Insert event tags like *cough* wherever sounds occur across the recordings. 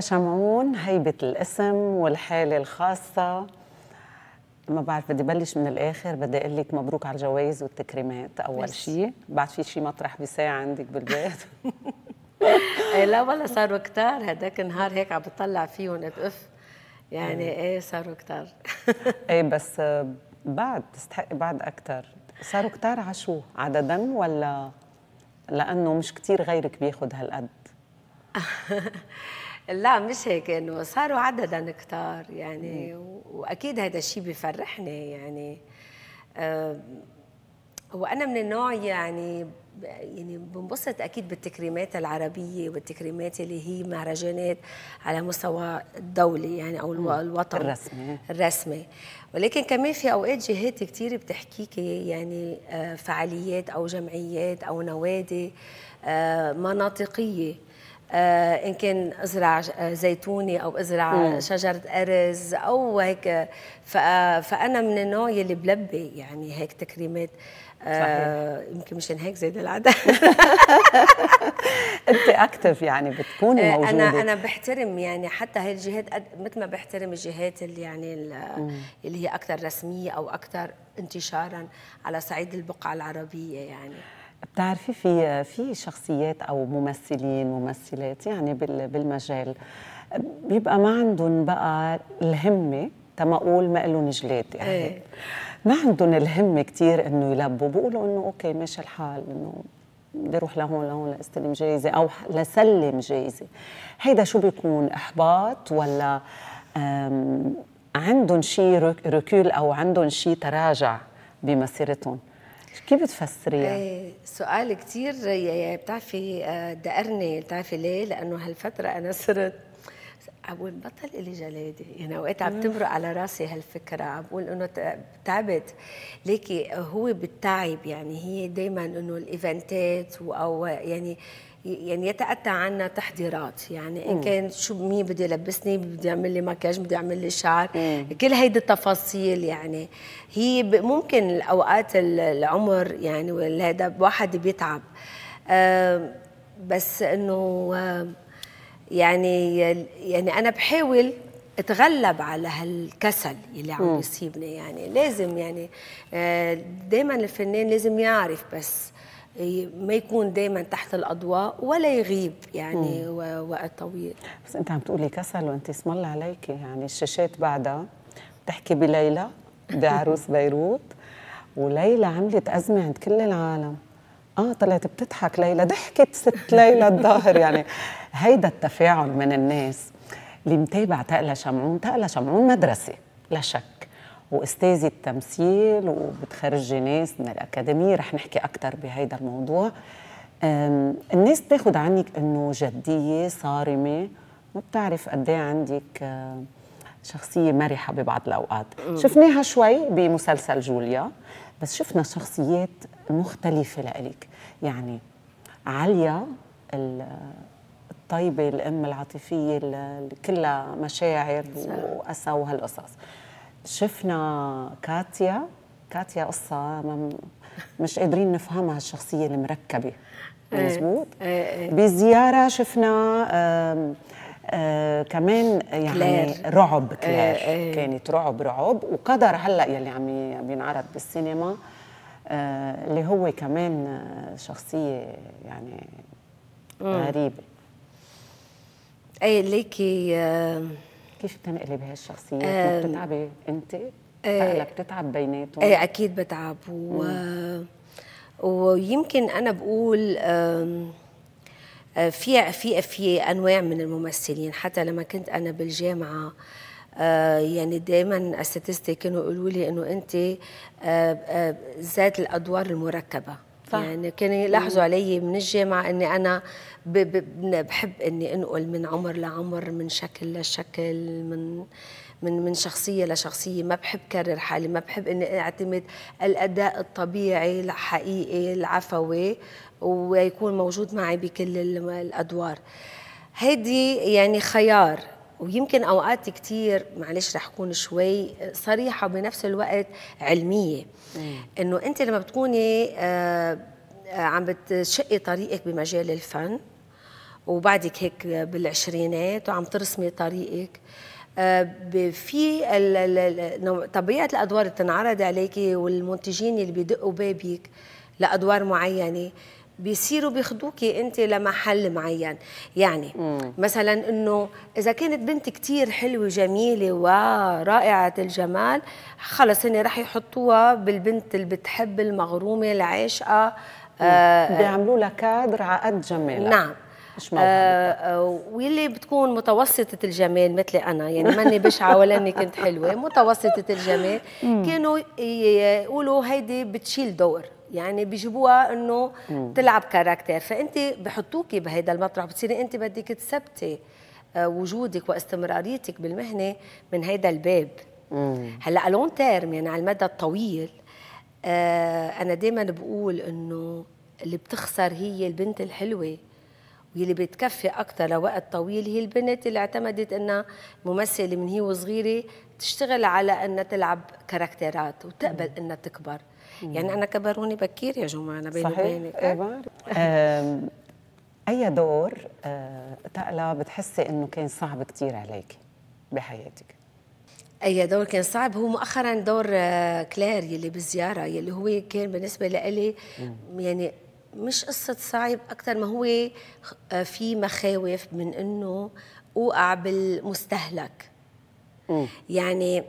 شمعون هيبة الاسم والحالة الخاصة ما بعرف بدي بلش من الاخر بدي اقول لك مبروك على الجوائز والتكريمات اول شيء بعد في شيء مطرح بساعة عندك بالبيت *laughs* ايه لا والله صاروا كتار هداك النهار هيك عم بطلع فيهم إيه، بقف يعني إيه. ايه صاروا كتار *laughs* ايه بس بعد تستحق بعد اكثر صاروا كتار على شو عددا ولا لانه مش كتير غيرك بياخذ هالقد *laughs* لا مش هيك انه صاروا عددا كتار يعني واكيد هذا الشيء بفرحني يعني أه وانا من النوع يعني يعني بنبسط اكيد بالتكريمات العربيه والتكريمات اللي هي مهرجانات على مستوى الدولي يعني او الوطن الرسمي الرسمي ولكن كمان في اوقات جهات كثير بتحكيكي يعني آه، فعاليات او جمعيات او نوادي آه، مناطقيه آه، ان كان ازرع زيتوني او ازرع مم. شجره ارز او هيك فانا من النوع يلي بلبي يعني هيك تكريمات آه، صحيح. يمكن مشان هيك زي العادة *laughs* انت اكتف يعني بتكوني آه، موجوده انا انا بحترم يعني حتى هاي الجهات مثل ما بحترم الجهات اللي يعني اللي هي اكثر رسميه او اكثر انتشارا على صعيد البقعه العربيه يعني بتعرفي في في شخصيات او ممثلين ممثلات يعني بالمجال بيبقى ما عندهم بقى الهمه تما اقول ما لهم جلاد يعني إيه. ما عندهم الهمه كثير انه يلبوا بيقولوا انه اوكي ماشي الحال انه بدي اروح لهون لهون لاستلم جائزه او لسلم جائزه هيدا شو بيكون احباط ولا عندهم شيء ركول او عندهم شيء تراجع بمسيرتهم كيف بتفسريها؟ ايه سؤال كثير بتعرفي آه، دقرني بتعرفي ليه؟ لانه هالفتره انا صرت وين بطل إلي جلادي يعني اوقات عم آه. تمرق على راسي هالفكره عم بقول انه تعبت ليكي هو بالتعب يعني هي دائما انه الايفنتات او يعني يعني يتاتى عنا تحضيرات يعني ان كان شو مين بده يلبسني بده يعمل لي مكياج بده يعمل لي شعر مم. كل هيدي التفاصيل يعني هي ممكن اوقات العمر يعني وهذا واحد بيتعب آه بس انه آه يعني يعني انا بحاول اتغلب على هالكسل اللي عم يصيبني يعني لازم يعني آه دائما الفنان لازم يعرف بس إيه، ما يكون دائما تحت الاضواء ولا يغيب يعني وقت طويل بس انت عم تقولي كسل وانت اسم الله عليك يعني الشاشات بعدها بتحكي بليلى بعروس *laughs* بيروت وليلى عملت ازمه عند كل العالم اه طلعت بتضحك ليلى ضحكت ست ليلى الظاهر يعني هيدا التفاعل من الناس اللي متابع تقلى شمعون تقلى شمعون مدرسه لا شك واستاذه التمثيل وبتخرجي ناس من الاكاديميه رح نحكي اكثر بهيدا الموضوع الناس بتاخد عنك انه جديه صارمه ما بتعرف قد ايه عندك أه، شخصيه مرحه ببعض الاوقات شفناها شوي بمسلسل جوليا بس شفنا شخصيات مختلفه لإلك يعني عليا الطيبه الام العاطفيه اللي كلها مشاعر واسى وهالقصص شفنا كاتيا كاتيا قصة مش قادرين نفهمها الشخصية المركبة مزبوط إيه، إيه، إيه. بزيارة شفنا آه، كمان يعني كلير. رعب كلير كانت رعب رعب وقدر هلا يلي عم بينعرض بالسينما آه، اللي هو كمان شخصيه يعني غريبه ايه ليكي آه كيف بتنقلي بهالشخصيات؟ آه بتتعبي انت؟ آه بتتعب بيناتهم؟ ايه اكيد بتعب و... ويمكن انا بقول آه، في في في انواع من الممثلين حتى لما كنت انا بالجامعه آه، يعني دائما اساتذتي كانوا يقولوا لي انه انت آه، ذات الادوار المركبه صح. يعني كانوا يلاحظوا علي من الجامعه اني انا بحب اني انقل من عمر لعمر من شكل لشكل من من من شخصيه لشخصيه ما بحب كرر حالي ما بحب اني اعتمد الاداء الطبيعي الحقيقي العفوي ويكون موجود معي بكل الادوار هيدي يعني خيار ويمكن اوقات كثير معلش رح اكون شوي صريحه وبنفس الوقت علميه انه انت لما بتكوني آه، آه، عم بتشقي طريقك بمجال الفن وبعدك هيك بالعشرينات وعم ترسمي طريقك آه، في طبيعه الادوار اللي بتنعرض عليكي والمنتجين اللي بيدقوا بابك لادوار معينه بيصيروا بياخذوكي انت لمحل معين يعني مم. مثلا انه اذا كانت بنت كثير حلوه جميله ورائعه الجمال خلص هن رح يحطوها بالبنت اللي بتحب المغرومه العاشقه آه بيعملوا لها كادر على قد جمالها نعم آه،, آه واللي بتكون متوسطة الجمال مثل أنا يعني ماني بشعة ولا أني كنت حلوة متوسطة الجمال *laughs* كانوا يقولوا هيدي بتشيل دور يعني بيجيبوها انه تلعب كاركتر فانت بحطوكي بهيدا المطرح بتصيري انت بدك تثبتي آه، وجودك واستمراريتك بالمهنه من هيدا الباب هلا لون تيرم يعني على المدى الطويل آه انا دائما بقول انه اللي بتخسر هي البنت الحلوه واللي بتكفي اكثر لوقت طويل هي البنت اللي اعتمدت انها ممثله من هي وصغيره تشتغل على انها تلعب كاركترات وتقبل انها تكبر مم. يعني انا كبروني بكير يا جماعه انا بيني وبينك إيه، اي دور آه، تقلا بتحسي انه كان صعب كثير عليك بحياتك اي دور كان صعب هو مؤخرا دور آه، كلير يلي بالزياره يلي هو كان بالنسبه لإلي يعني مش قصة صعب أكثر ما هو آه، في مخاوف من إنه أوقع بالمستهلك م. يعني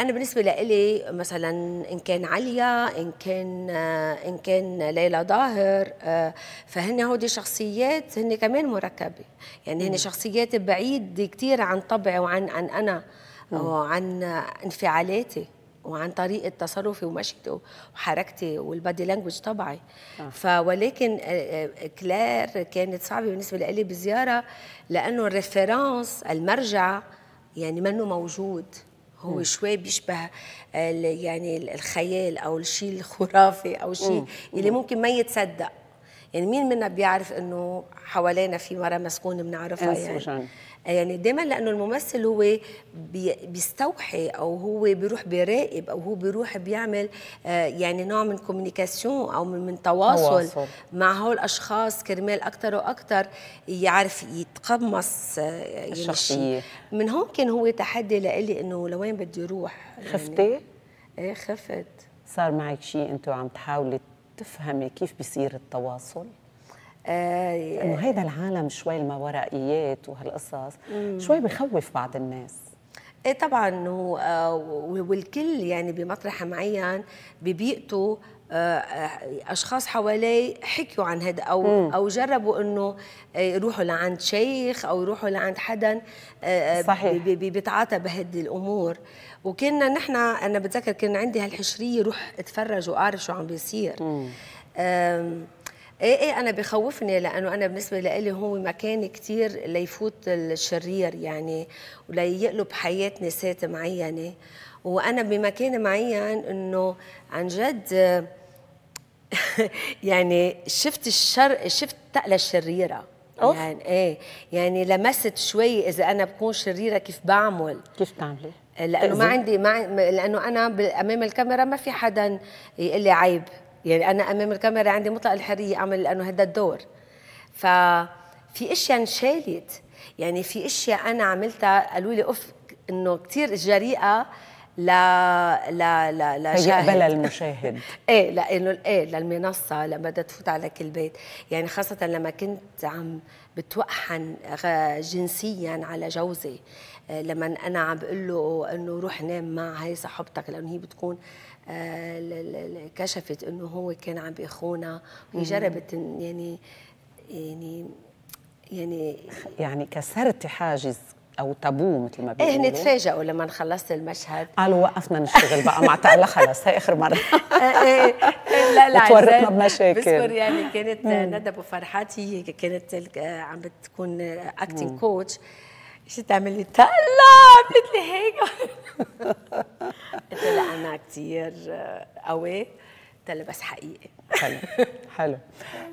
أنا بالنسبة لإلي مثلا إن كان عليا إن كان آه، إن كان ليلى ظاهر آه، فهن هودي شخصيات هن كمان مركبة يعني هن شخصيات بعيدة كثير عن طبعي وعن عن أنا وعن انفعالاتي وعن طريقه تصرفي ومشيتي وحركتي والبادي لانجوج تبعي آه. فولكن آه، آه، كلير كانت صعبه بالنسبه لي بزياره لانه الريفرنس المرجع يعني منه موجود هو شوي بيشبه يعني الخيال او الشيء الخرافي او شيء اللي ممكن ما يتصدق يعني مين منا بيعرف انه حوالينا في مره مسكون بنعرفها يعني يعني دايما لانه الممثل هو بيستوحي او هو بيروح بيراقب او هو بيروح بيعمل آه، يعني نوع من كوميونيكاسيون او من تواصل مع هول الاشخاص كرمال اكثر واكثر يعرف يتقمص آه، يعني الشخصيه من هون كان هو تحدي لإلي انه لوين بدي اروح يعني خفتي؟ يعني ايه خفت صار معك شيء انت عم تحاولي تفهمي كيف بيصير التواصل؟ انه آه، هيدا العالم شوي الماورائيات وهالقصص شوي بخوف بعض الناس ايه طبعا آه، والكل يعني بمطرح معين ببيئته آه، اشخاص حواليه حكيوا عن هذا او مم. او جربوا انه يروحوا لعند شيخ او يروحوا لعند حدا صحيح بيتعاطى بهذه الامور وكنا نحن انا بتذكر كان عندي هالحشريه روح اتفرج واعرف شو عم بيصير ايه ايه انا بخوفني لانه انا بالنسبه لي هو مكان كثير ليفوت الشرير يعني وليقلب حياه نساء معينه وانا بمكان معين انه عن جد *laughs* يعني شفت الشر شفت تقلى الشريره أوف. يعني ايه يعني لمست شوي اذا انا بكون شريره كيف بعمل كيف بتعملي؟ لانه ما عندي ما لانه انا امام الكاميرا ما في حدا يقول لي عيب يعني انا امام الكاميرا عندي مطلق الحريه اعمل لانه هذا الدور ففي اشياء انشالت يعني في اشياء انا عملتها قالوا لي اوف انه كثير جريئه لا لا لا لا بلا المشاهد *laughs* ايه لانه ايه للمنصه لما بدها تفوت على كل بيت يعني خاصه لما كنت عم بتوقحن جنسيا على جوزي آه، لما انا عم بقول له انه روح نام مع هي صاحبتك لانه هي بتكون كشفت انه هو كان عم بيخونا وهي جربت يعني يعني يعني يعني كسرت حاجز او تابو مثل ما إيه، بيقولوا ايه نتفاجئوا لما خلصت المشهد قالوا وقفنا نشتغل بقى مع تعالى خلص هي اخر مره *laughs* إيه،, إيه،, ايه لا لا *laughs* تورطنا بمشاكل بذكر يعني كانت ندى وفرحات هي كانت آه، عم بتكون اكتنج كوتش شو تعملي لا عملت لي هيك *laughs* قلت لها انا كثير آه، قوي قلت لها بس حقيقي حلو *laughs* حلو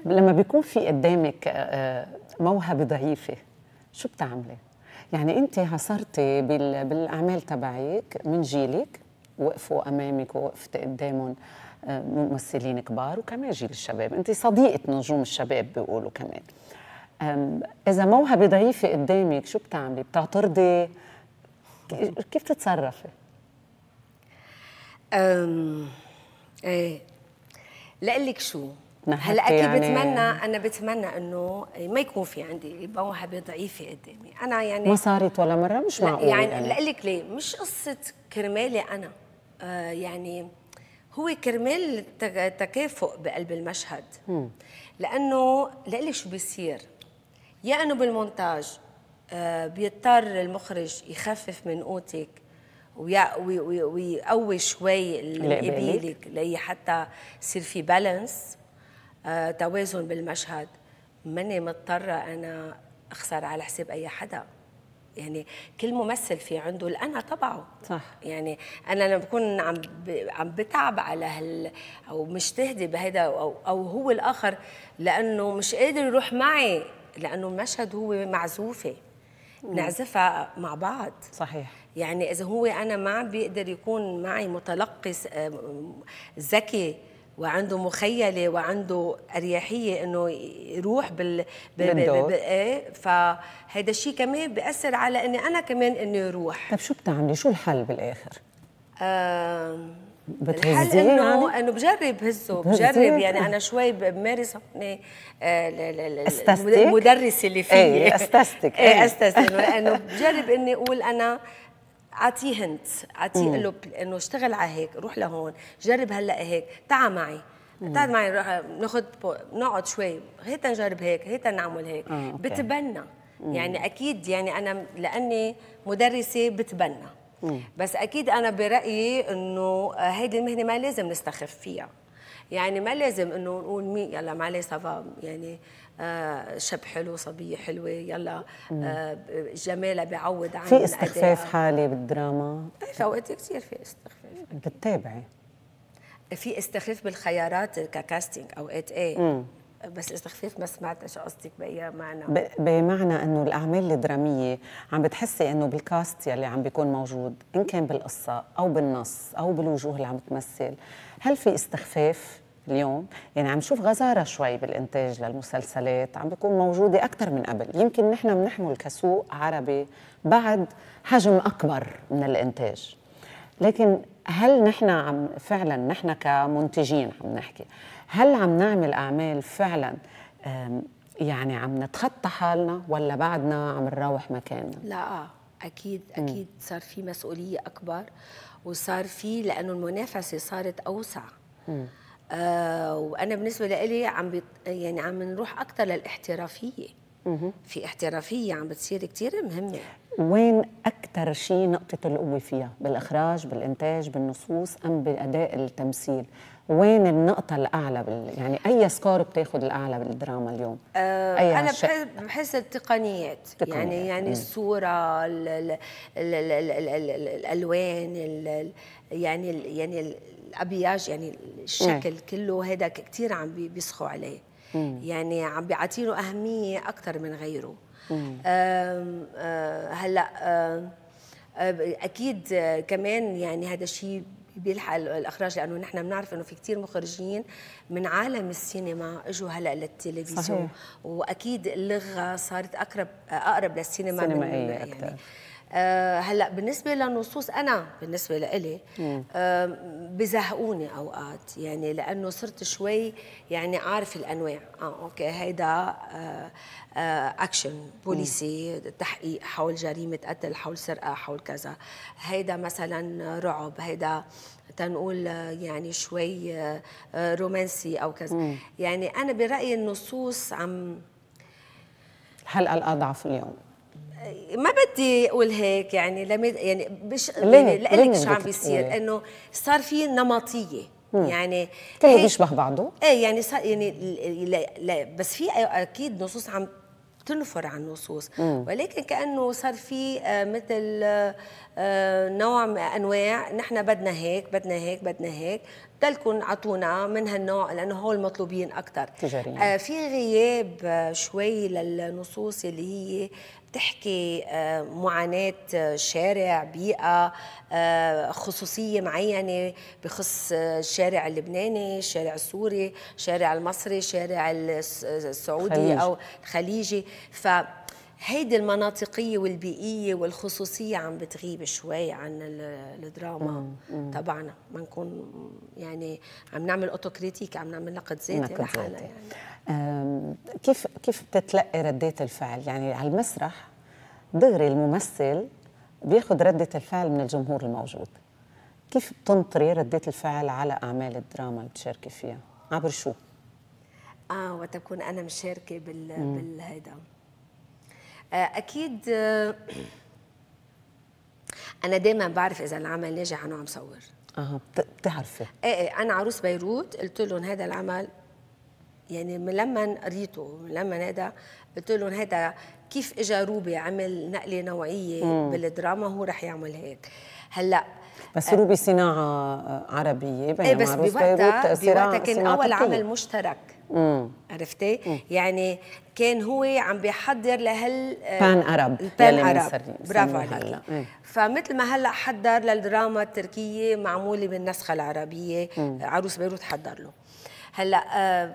لما بيكون في قدامك آه، آه، موهبه ضعيفه شو بتعملي؟ يعني انت عصرتي بالاعمال تبعك من جيلك وقفوا امامك ووقفت قدامهم ممثلين كبار وكمان جيل الشباب انت صديقه نجوم الشباب بيقولوا كمان اذا موهبه ضعيفه قدامك شو بتعملي بتعترضي كيف تتصرفي أم... ايه لقلك شو هلا اكيد يعني... بتمنى انا بتمنى انه ما يكون في عندي موهبه ضعيفه قدامي انا يعني ما صارت ولا مره مش معقول يعني, يعني. لقلك ليه مش قصه كرمالي انا آه يعني هو كرمال تكافؤ بقلب المشهد م. لانه لقلك شو بيصير يا انه بالمونتاج آه، بيضطر المخرج يخفف من قوتك ويقوي شوي الابيلك لي حتى يصير في بالانس آه، توازن بالمشهد ماني مضطره انا اخسر على حساب اي حدا يعني كل ممثل في عنده الانا تبعه صح يعني انا لما بكون عم عم بتعب على هال او مجتهده بهذا او او هو الاخر لانه مش قادر يروح معي لانه المشهد هو معزوفه نعزفها مع بعض صحيح يعني اذا هو انا ما عم بيقدر يكون معي متلقي آه، ذكي وعنده مخيله وعنده اريحيه انه يروح بال ايه فهذا الشيء كمان بياثر على اني انا كمان اني اروح طيب شو بتعملي شو الحل بالاخر آه بتهزيه يعني؟ انه انه بجرب هزه بجرب يعني. يعني انا شوي بمارس هون آه، المدرسه اللي فيه ايه استستك *laughs* ايه, إيه. استستك *laughs* انه بجرب اني اقول انا اعطيه هنت اعطيه له انه اشتغل على هيك روح لهون جرب هلا هيك تعا معي تعال معي ناخذ نقعد شوي هيك نجرب هيك هيك نعمل هيك بتبنى يعني اكيد يعني انا لاني مدرسه بتبنى بس اكيد انا برايي انه هيدي المهنه ما لازم نستخف فيها يعني ما لازم انه نقول مين يلا معلي سافا يعني آه شاب حلو صبيه حلوه يلا آه جمالها بيعوض عن في استخفاف حالي بالدراما ايه اوقات كثير في استخفاف بتتابعي في استخفاف بالخيارات ككاستنج اوقات ايه مم. بس استخفيف ما سمعت ايش قصدك باي معنى بمعنى انه الاعمال الدراميه عم بتحسي انه بالكاست يلي عم بيكون موجود ان كان بالقصه او بالنص او بالوجوه اللي عم تمثل هل في استخفاف اليوم يعني عم نشوف غزارة شوي بالإنتاج للمسلسلات عم بتكون موجودة أكثر من قبل يمكن نحن بنحمل كسوق عربي بعد حجم أكبر من الإنتاج لكن هل نحن عم فعلا نحن كمنتجين عم نحكي هل عم نعمل أعمال فعلا يعني عم نتخطى حالنا ولا بعدنا عم نروح مكاننا؟ لا أكيد أكيد صار في مسؤولية أكبر وصار في لأنه المنافسة صارت أوسع م. آه وأنا بالنسبة لإلي عم بيط... يعني عم نروح أكثر للاحترافية مه. في احترافية عم بتصير كثير مهمة وين أكثر شيء نقطة القوة فيها؟ بالإخراج، بالإنتاج، بالنصوص أم بأداء التمثيل؟ وين النقطة الأعلى بال... يعني أي سكور بتاخذ الأعلى بالدراما اليوم؟ آه، أي أنا بحس, بحس التقنيات يعني يعني مم. الصورة ال ال ال ال ال ال ال الألوان ال ال يعني ال يعني الأبياج يعني الشكل مم. كله هذا كثير عم بيسخوا عليه مم. يعني عم بيعطي له أهمية أكثر من غيره أم... آه هلا آه أكيد آه، كمان يعني هذا الشيء بيلحق الاخراج لانه نحن بنعرف انه في كثير مخرجين من عالم السينما اجوا هلا للتلفزيون واكيد اللغه صارت اقرب اقرب للسينما من يعني أكثر. آه، هلا بالنسبه للنصوص انا بالنسبه لإلي آه بزهقوني اوقات يعني لانه صرت شوي يعني عارف الانواع اه اوكي هيدا آه آه اكشن بوليسي تحقيق حول جريمه قتل حول سرقه حول كذا هيدا مثلا رعب هيدا تنقول آه، يعني شوي آه، رومانسي او كذا يعني انا برايي النصوص عم الحلقه الاضعف اليوم ما بدي اقول هيك يعني لم يعني مش لك يعني شو عم بيصير إيه. انه صار في نمطيه مم. يعني كله بيشبه بعضه ايه يعني صار يعني لا لا بس في اكيد نصوص عم تنفر عن نصوص ولكن كانه صار في آه، مثل آه، نوع من انواع نحن بدنا هيك بدنا هيك بدنا هيك تلكن عطونا من هالنوع لانه هول مطلوبين اكثر تجاريا. آه، في غياب شوي للنصوص اللي هي بتحكي آه، معاناة آه، شارع بيئة آه، خصوصية معينة بخص الشارع اللبناني الشارع السوري الشارع المصري الشارع السعودي الخليجي. أو الخليجي ف هيدي المناطقية والبيئية والخصوصية عم بتغيب شوي عن الدراما تبعنا ما نكون يعني عم نعمل اوتوكريتيك عم نعمل نقد ذاتي نقد ذاتي يعني. كيف كيف بتتلقي ردات الفعل يعني على المسرح دغري الممثل بياخذ ردة الفعل من الجمهور الموجود كيف بتنطري ردة الفعل على أعمال الدراما اللي بتشاركي فيها عبر شو؟ اه وتكون انا مشاركه بال بالهيدا آه، اكيد آه، انا دايما بعرف اذا العمل ناجح عنه عم صور اها بتعرفي ايه ايه انا عروس بيروت قلت لهم هذا العمل يعني من لما قريته من لما هذا قلت لهم هذا كيف اجى روبي عمل نقله نوعيه مم. بالدراما هو رح يعمل هيك هلا بس آه، روبي صناعه عربيه بينما ايه بس بوقتها بوقتها كان اول عمل مشترك مم. عرفتي؟ مم. يعني كان هو عم بيحضر لهال آه، بان عرب بان عرب برافو عليك فمثل ما هلا حضر للدراما التركيه معموله بالنسخه العربيه مم. عروس بيروت حضر له هلا آه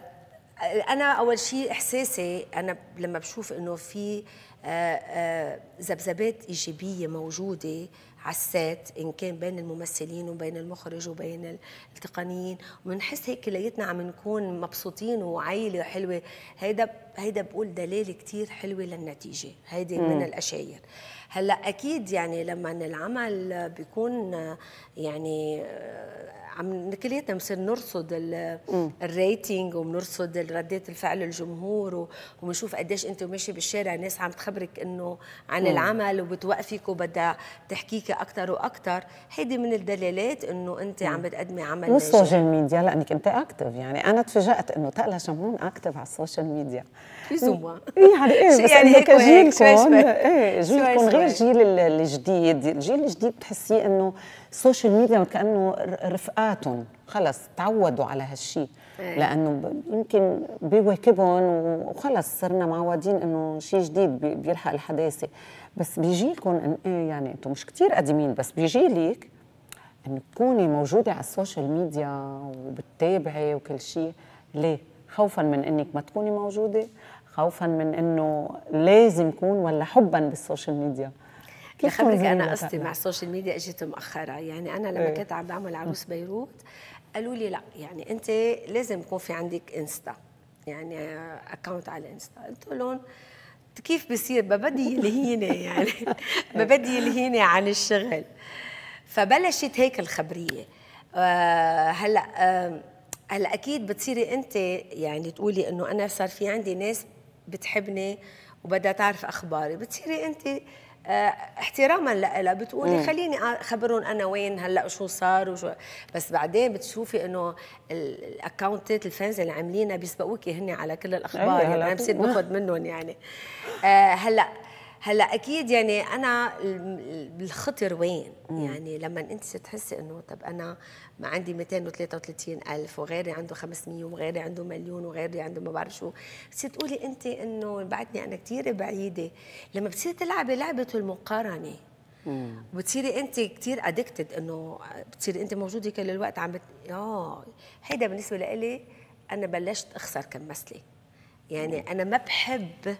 انا اول شيء احساسي انا لما بشوف انه في آه آه ذبذبات ايجابيه موجوده عسات ان كان بين الممثلين وبين المخرج وبين التقنيين وبنحس هيك كليتنا عم نكون مبسوطين وعائله حلوه هيدا هيدا بقول دليل كثير حلوه للنتيجه هيدي مم. من الاشاير هلا اكيد يعني لما العمل بيكون يعني عم كلياتنا بنصير نرصد الريتنج وبنرصد ردات الفعل الجمهور وبنشوف قديش انت ماشي بالشارع الناس عم تخبرك انه عن مم. العمل وبتوقفك وبدها تحكيك اكثر واكثر هيدي من الدلالات انه انت مم. عم بتقدمي عمل السوشيال ميديا لانك انت اكتف يعني انا تفاجات انه تقلا شمعون اكتف على السوشيال ميديا بلوزوما يعني ايه بس يعني جيل كجيلكم ايه جيلكم غير جيل الجديد، الجيل الجديد بتحسيه انه السوشيال ميديا كانه رفقاتهم خلص تعودوا على هالشيء إيه. لانه يمكن بيواكبهم وخلص صرنا معودين انه شيء جديد بيلحق الحداثه بس بيجيلكم ايه يعني انتم مش كثير قديمين بس بيجيلك انه تكوني موجوده على السوشيال ميديا وبتتابعي وكل شيء ليه؟ خوفا من انك ما تكوني موجوده خوفا من انه لازم يكون ولا حبا بالسوشيال ميديا كيف خبرك انا قصتي مع السوشيال ميديا اجت مؤخره يعني انا لما إيه. كنت عم بعمل عروس إيه. بيروت قالوا لي لا يعني انت لازم يكون في عندك انستا يعني اكونت على الانستا قلت لهم كيف بصير ما بدي الهينه *laughs* يعني ما بدي الهينه عن الشغل فبلشت هيك الخبريه آه هلا آه هلا اكيد بتصيري انت يعني تقولي انه انا صار في عندي ناس بتحبني وبدها تعرف اخباري بتصيري انت آه، احتراما لها بتقولي خليني اخبرهم انا وين هلا شو صار وشو بس بعدين بتشوفي انه الاكونتات الفانز اللي عاملينها بيسبقوكي هن على كل الاخبار أيوة، يعني بصير باخذ منهم يعني آه هلا هلا اكيد يعني انا الخطر وين مم. يعني لما انت تحسي انه طب انا ما عندي 233 الف وغيري عنده 500 وغيري عنده مليون وغيري عنده ما بعرف شو بتصير تقولي انت انه بعدني انا كثير بعيده لما بتصير تلعبي لعبه المقارنه وبتصيري انت كثير ادكتد انه بتصيري انت موجوده كل الوقت عم بت... اه هيدا بالنسبه لإلي انا بلشت اخسر كممثله يعني انا ما بحب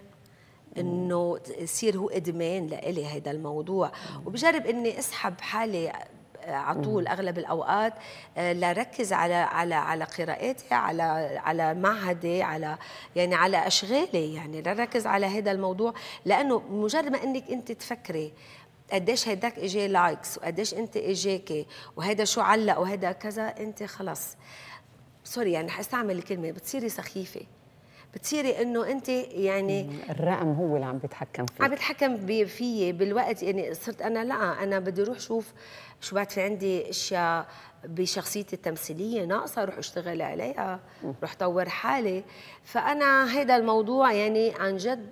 انه يصير هو ادمان لإلي هذا الموضوع وبجرب اني اسحب حالي آه، على طول اغلب الاوقات آه، لركز على على على قراءاتي على على معهدي على يعني على اشغالي يعني لركز على هذا الموضوع لانه مجرد ما انك انت تفكري قديش هيداك اجي لايكس وقديش انت اجاكي وهذا شو علق وهذا كذا انت خلص سوري يعني حستعمل الكلمه بتصيري سخيفه بتصيري انه انت يعني الرقم هو اللي عم بيتحكم فيه عم بيتحكم فيي بالوقت يعني صرت انا لا انا بدي اروح شوف شو بعد في عندي اشياء بشخصيتي التمثيليه ناقصه روح اشتغل عليها روح طور حالي فانا هذا الموضوع يعني عن جد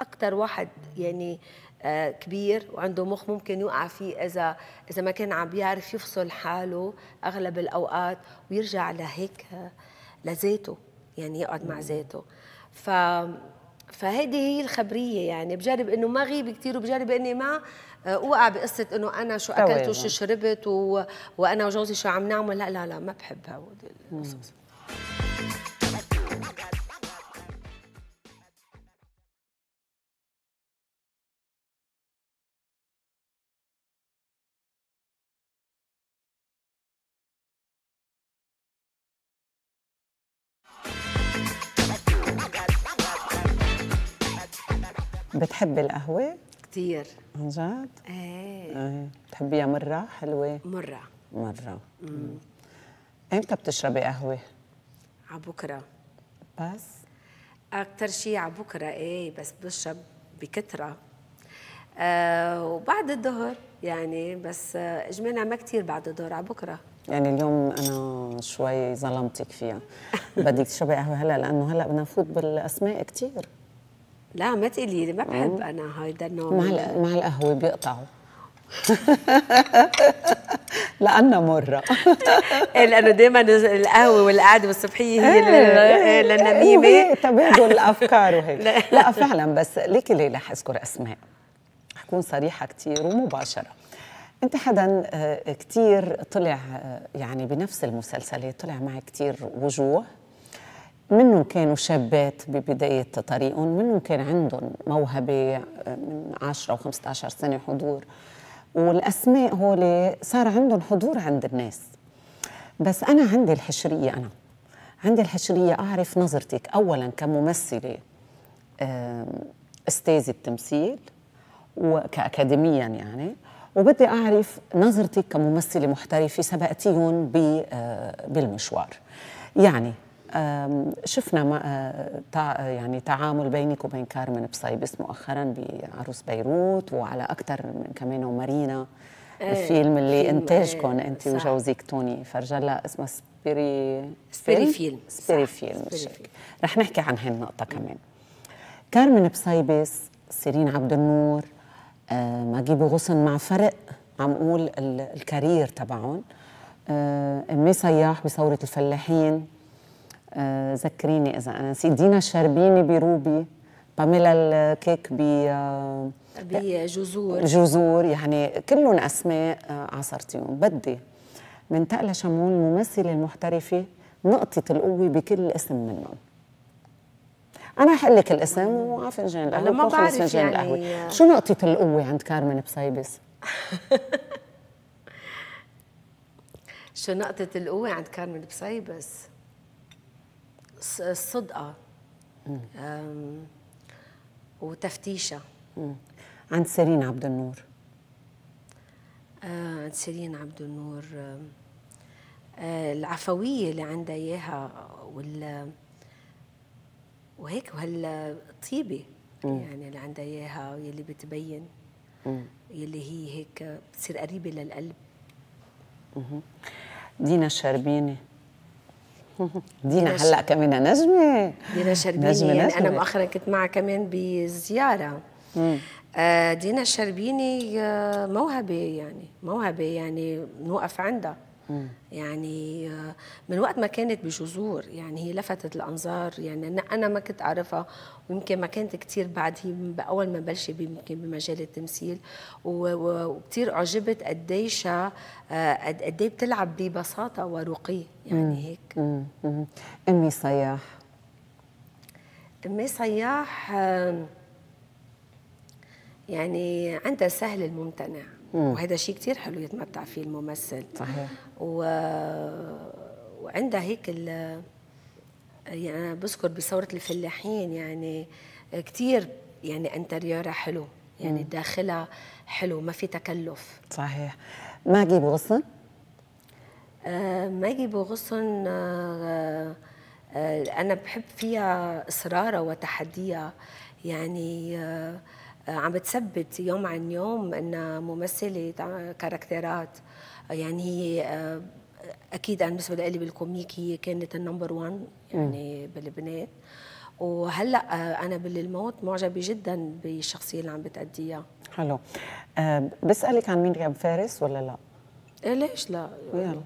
اكثر واحد يعني آه، كبير وعنده مخ ممكن يوقع فيه اذا اذا ما كان عم بيعرف يفصل حاله اغلب الاوقات ويرجع لهيك آه، لذاته يعني يقعد مع ذاته ف فهيدي هي الخبريه يعني بجرب انه ما غيب كثير وبجرب اني ما اوقع آه، بقصه انه انا شو اكلت يعني. وشو شربت و... وانا وجوزي شو عم نعمل لا لا لا ما بحب هودي القصص بتحبي القهوة؟ كثير عن جد؟ ايه ايه بتحبيها مرة حلوة؟ مرة مرة امم امتى بتشربي قهوة؟ على بكرة بس؟ أكثر شيء على بكرة إيه بس بشرب بكثرة آه وبعد الظهر يعني بس آه، اجمالا ما كثير بعد الظهر على بكره يعني اليوم انا شوي ظلمتك فيها *laughs* بدك تشربي قهوه هلا لانه هلا بدنا نفوت بالاسماء كثير لا ما تقولي لي ما بحب انا هيدا النوع مع مع القهوه بيقطعوا *laughs* لانه مرة *laughs* إيه، لأنه دائما القهوة والقعدة والصبحية هي إيه، إيه، للنميمة تبادل الأفكار وهيك لا فعلا بس ليك ليه رح أذكر أسماء حكون صريحة كثير ومباشرة أنت حدا آه، كثير طلع آه، يعني بنفس المسلسلات طلع معي كثير وجوه منهم كانوا شابات ببداية طريقهم منهم كان عندهم موهبة آه، من 10 و15 سنة حضور والأسماء هولي صار عندهم حضور عند الناس بس أنا عندي الحشرية أنا عندي الحشرية أعرف نظرتك أولا كممثلة أستاذة التمثيل وكأكاديميا يعني وبدي أعرف نظرتك كممثلة محترفة سبقتيهم آه، بالمشوار يعني شفنا أه، يعني تعامل بينك وبين كارمن بصيبس مؤخرا بعروس بيروت وعلى اكثر من كمان ومارينا إيه، الفيلم اللي انتاجكم إيه، انت وجوزك توني فرجلا اسمه سبيري سبيري فيلم سبيري فيلم رح نحكي عن هالنقطة كمان كارمن بصيبس سيرين عبد النور أه، ما جيبوا غصن مع فرق عم قول الكارير تبعهم امي أه، صياح بثورة الفلاحين آه، ذكريني اذا انا نسيت دينا الشربيني بروبي باميلا الكيك ب آه، بجذور جذور يعني كلهم اسماء آه، عصرتيهم بدي من تقلى شمون ممثله المحترفه نقطه القوه بكل اسم منهم انا لك الاسم وعلى فنجان القهوه ما بعرف يعني القهوه شو نقطه القوه عند كارمن بسيبس *laughs* شو نقطة القوة عند كارمن بسيبس الصدقه وتفتيشة عند سيرين عبد النور عند سيرين عبد النور أه، العفويه اللي عندها اياها وال وهيك وهالطيبه يعني اللي عندها اياها يلي بتبين يلي هي هيك بتصير قريبه للقلب مم. دينا الشربيني *laughs* دينا هلا كمان نجمه دينا شربيني نجمة يعني نجمة. انا مؤخرا كنت معها كمان بزياره آه، دينا شربيني آه، موهبه يعني موهبه يعني نوقف عندها يعني آه، من وقت ما كانت بجذور يعني هي لفتت الانظار يعني انا ما كنت اعرفها ويمكن ما كانت كثير بعد هي اول ما بلشت يمكن بمجال التمثيل وكثير اعجبت قديش آه، قد ايه بتلعب ببساطه ورقي يعني هيك امي صياح امي صياح يعني عندها سهل الممتنع وهذا شيء كثير حلو يتمتع فيه الممثل صحيح و... وعندها هيك ال... يعني انا بذكر بثوره الفلاحين يعني كثير يعني انتريورها حلو يعني داخلها حلو ما في تكلف صحيح ماجي بغصن غصن آه، ماجي بغصن غصن آه، آه، انا بحب فيها اصرارها وتحديها يعني آه عم بتثبت يوم عن يوم انها ممثله كاركترات يعني هي آه، اكيد انا بالنسبه لي بالكوميك هي كانت النمبر 1 يعني م. وهلا آه، انا بالموت معجبه جدا بالشخصيه اللي عم بتاديها حلو آه، بسالك عن مين فارس ولا لا؟ إيه ليش لا؟ يلا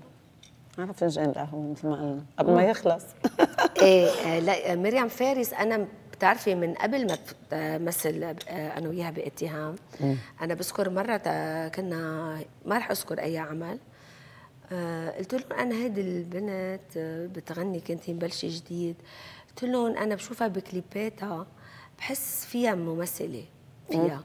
على فنجان القهوه مثل ما قلنا قبل ما يخلص ايه *laughs* لا مريم فارس انا بتعرفي من قبل ما مثل انا آه، وياها باتهام انا بذكر مره كنا ما رح اذكر اي عمل آه، قلت لهم انا هيدي البنت آه، بتغني كنت مبلشه جديد قلت لهم انا بشوفها بكليباتها بحس فيها ممثله فيها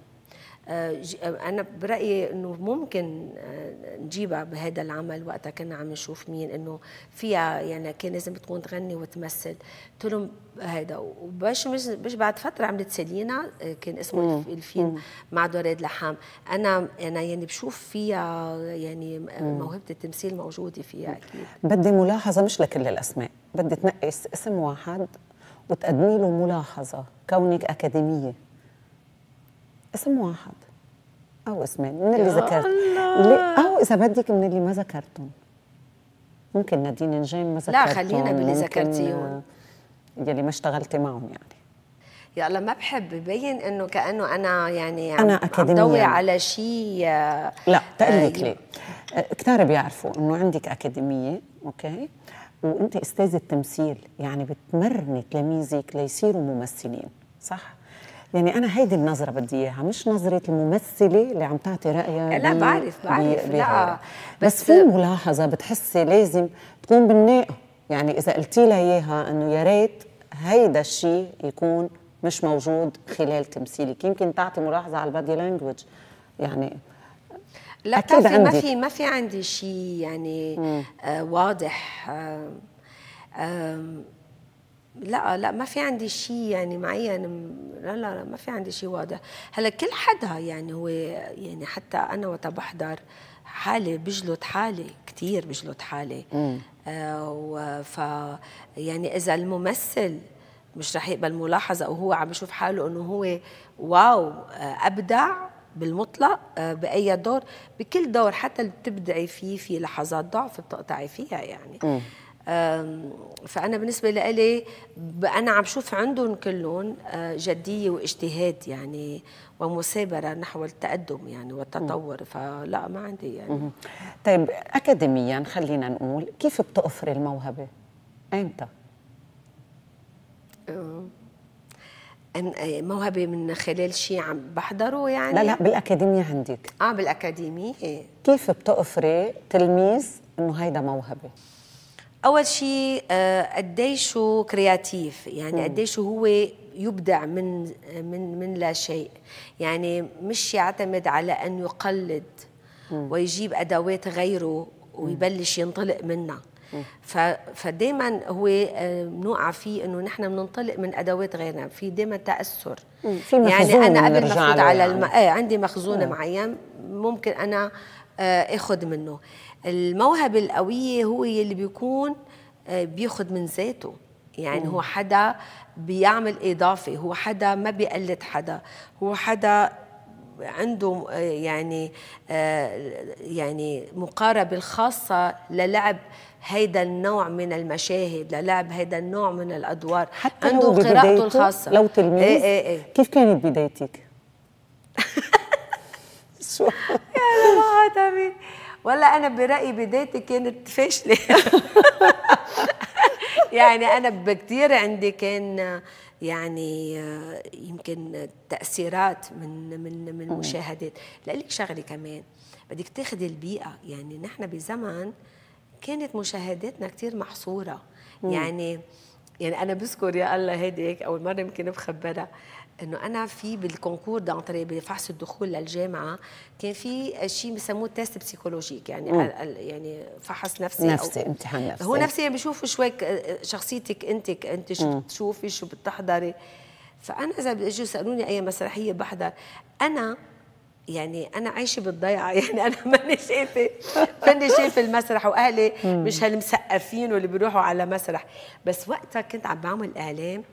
آه، آه، انا برايي انه ممكن آه، نجيبها بهذا العمل وقتها كنا عم نشوف مين انه فيها يعني كان لازم تكون تغني وتمثل قلت لهم هذا وبش مش بعد فتره عملت سيلينا كان اسمه الفيلم مع دوريد لحام انا انا يعني بشوف فيها يعني موهبه التمثيل موجوده فيها اكيد بدي ملاحظه مش لكل الاسماء بدي تنقي اسم واحد وتقدمي له ملاحظه كونك اكاديميه اسم واحد او اسمين من اللي ذكرت او اذا بدك من اللي ما ذكرتهم ممكن نادين نجيم ما ذكرتهم لا خلينا باللي ذكرتيهم يلي ما اشتغلتي معهم يعني يا الله ما بحب ببين انه كانه انا يعني انا اكاديميه بدور يعني. على شيء لا آه، تقلك ليه آه، كثار بيعرفوا انه عندك اكاديميه اوكي وانت استاذه تمثيل يعني بتمرني تلاميذك ليصيروا ممثلين صح يعني انا هيدي النظره بدي اياها مش نظره الممثله اللي عم تعطي رايها لا بعرف بعرف بي لا بس, بس في ملاحظه بتحسي لازم تكون بالناقه يعني اذا قلتي لها اياها انه يا ريت هيدا الشيء يكون مش موجود خلال تمثيلك يمكن تعطي ملاحظه على البادي لانجوج يعني لا أكيد عندي. ما في ما في عندي شيء يعني آه واضح آه آه لا لا ما في عندي شيء يعني معين لا لا ما في عندي شيء واضح هلا كل حدا يعني هو يعني حتى انا وقت بحضر حالي بجلد حالي كثير بجلد حالي امم آه ف يعني اذا الممثل مش رح يقبل ملاحظه او هو عم بشوف حاله انه هو واو آه، ابدع بالمطلق آه، باي دور بكل دور حتى اللي بتبدعي فيه في لحظات ضعف بتقطعي فيها يعني م. فانا بالنسبه لي انا عم شوف عندهم كلهم أه، جديه واجتهاد يعني ومثابره نحو التقدم يعني والتطور فلا ما عندي يعني طيب اكاديميا خلينا نقول كيف بتقفري الموهبه امتى موهبه من خلال شيء عم بحضره يعني لا لا بالاكاديميه عندك اه بالاكاديميه كيف بتقفري تلميذ انه هيدا موهبه اول شيء آه، قديش كرياتيف يعني قديش هو يبدع من من من لا شيء يعني مش يعتمد على ان يقلد ويجيب ادوات غيره ويبلش ينطلق منها فدائما هو آه، بنوقع فيه انه نحن بننطلق من ادوات غيرنا في دائما تاثر في يعني انا قبل ما على يعني. الم... آه عندي مخزون معين ممكن انا آه اخذ منه الموهبة القوية هو اللي بيكون آه، بياخد من ذاته يعني هو حدا بيعمل إضافة هو حدا ما بيقلد حدا هو حدا عنده آه، يعني آه، يعني مقاربة الخاصة للعب هيدا النوع من المشاهد للعب هيدا النوع من الأدوار حتى عنده قراءته الخاصة لو تلميذ إيه اي اي كيف كانت بدايتك؟ *laughs* شو؟ يا رب ولا انا برايي بدايتي كانت فاشله *laughs* يعني انا بكتير عندي كان يعني يمكن تاثيرات من من من مشاهدات لك شغله كمان بدك تاخذي البيئه يعني نحن بزمن كانت مشاهداتنا كثير محصوره يعني يعني انا بذكر يا الله هيدي هيك اول مره يمكن بخبرها انه انا في بالكونكور دونتري بفحص الدخول للجامعه كان في شيء بسموه تيست بسيكولوجيك يعني يعني فحص نفسي نفسي أو امتحان نفسي هو نفسي يعني بيشوفوا شوي شخصيتك انت انت شو بتشوفي شو بتحضري فانا اذا اجوا سالوني اي مسرحيه بحضر انا يعني انا عايشه بالضيعه *laughs* يعني انا ماني شايفه ماني شايفه المسرح واهلي مش هالمسقفين واللي بيروحوا على مسرح بس وقتها كنت عم بعمل اعلام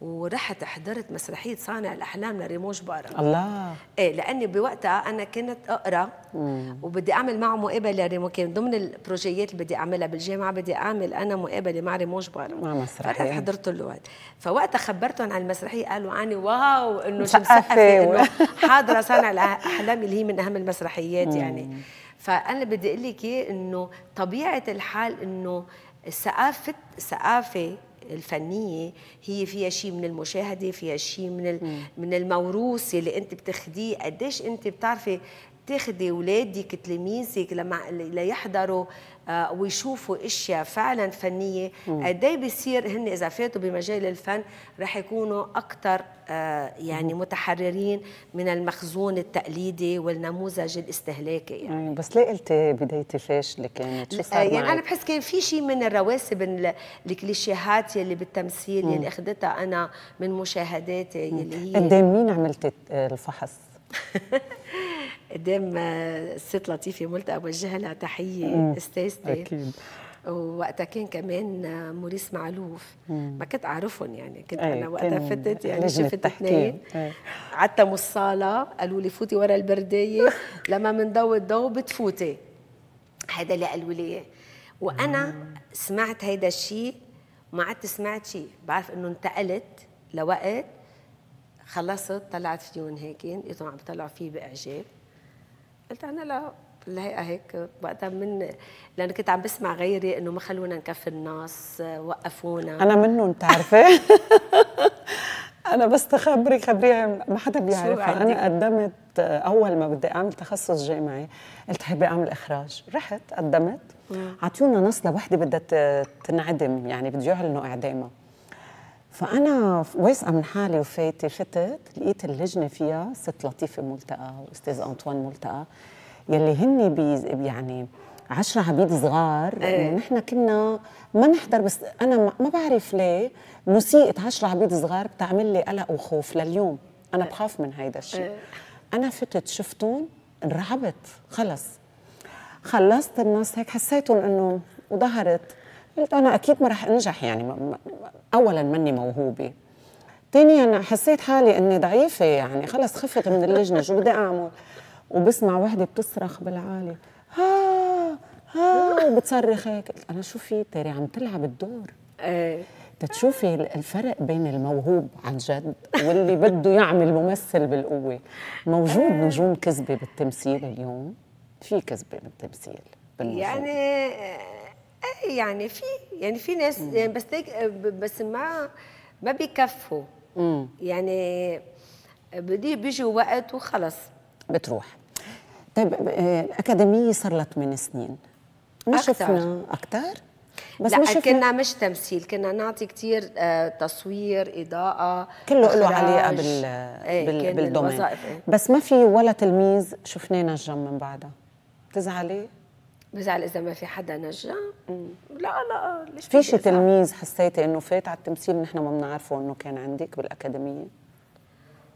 ورحت حضرت مسرحيه صانع الاحلام لريموش بارا الله ايه لاني بوقتها انا كنت اقرا مم. وبدي اعمل معه مقابله لريمو كان ضمن البروجيات اللي بدي اعملها بالجامعه بدي اعمل انا مقابله مع ريموش بارا مع مسرحيه حضرت له وقت فوقتها خبرتهم عن المسرحيه قالوا عني واو انه شو مسقفه حاضره صانع الاحلام اللي هي من اهم المسرحيات مم. يعني فانا بدي اقول لك انه طبيعه الحال انه ثقافه ثقافه الفنيه هي فيها شيء من المشاهده فيها شيء من من الموروث اللي انت بتاخديه قديش انت بتعرفي تاخدي اولادك تلاميذك لما ليحضروا آه، ويشوفوا اشياء فعلا فنيه قد ايه بيصير هن اذا فاتوا بمجال الفن رح يكونوا اكثر آه، يعني متحررين من المخزون التقليدي والنموذج الاستهلاكي يعني. بس ليه قلتي بدايتي فاشله كانت شو صار يعني معك؟ انا بحس كان في شيء من الرواسب الكليشيهات يلي بالتمثيل يلي اخذتها انا من مشاهداتي يلي هي قدام مين عملت الفحص؟ *laughs* قدام الست لطيفه ملتقى بوجه لها تحيه استاذتي اكيد ووقتها كان كمان موريس معلوف ما كنت اعرفهم يعني كنت إيه، انا وقتها فتت يعني شفت اثنين إيه. عتموا الصاله قالوا لي فوتي ورا البردايه لما منضوي الضو بتفوتي هذا اللي قالوا لي وانا سمعت هيدا الشيء ما عدت سمعت شيء بعرف انه انتقلت لوقت خلصت طلعت فيهم هيك لقيتهم عم بيطلعوا فيه باعجاب قلت انا لا الهيئه هيك وقتها من لان كنت عم بسمع غيري انه ما خلونا نكفي الناس وقفونا انا منهم تعرفي *laughs* انا بس تخبري خبري ما حدا بيعرف انا قدمت اول ما بدي اعمل تخصص جامعي قلت حبي اعمل اخراج رحت قدمت عطيونا نص لوحده بدها تنعدم يعني بده يعلنوا اعدامها فانا واثقه من حالي وفايته فتت لقيت اللجنه فيها ست لطيفه ملتقى واستاذ انطوان ملتقى يلي هن يعني عشرة عبيد صغار ايه. يعني نحن كنا ما نحضر بس انا ما بعرف ليه موسيقى عشرة عبيد صغار بتعمل لي قلق وخوف لليوم انا إيه. بخاف من هيدا الشيء ايه. انا فتت شفتهم انرعبت خلص خلصت الناس هيك حسيتهم انه وظهرت قلت انا اكيد ما راح انجح يعني اولا مني موهوبه ثانيا حسيت حالي اني ضعيفه يعني خلص خفت من اللجنه شو بدي اعمل وبسمع وحده بتصرخ بالعالي ها ها وبتصرخ هيك قلت انا شو في تري عم تلعب الدور ايه تتشوفي الفرق بين الموهوب عن جد واللي بده يعمل ممثل بالقوه موجود آه. نجوم كذبه بالتمثيل اليوم في كذبه بالتمثيل بالنجوم. يعني اي يعني في يعني في ناس يعني بس بس ما ما بيكفوا مم. يعني بدي بيجي وقت وخلص بتروح طيب آه، أكاديمية صار لها 8 سنين ما شفنا أكثر بس لا مش كنا مش تمثيل كنا نعطي كثير آه، تصوير اضاءه كله له علاقه بال ايه بال بالدومين إيه؟ بس ما في ولا تلميذ شفناه نجم من بعدها بتزعلي بزعل اذا ما في حدا نجا لا لا ليش في شي تلميذ حسيتي انه فات على التمثيل نحن ما بنعرفه انه كان عندك بالاكاديميه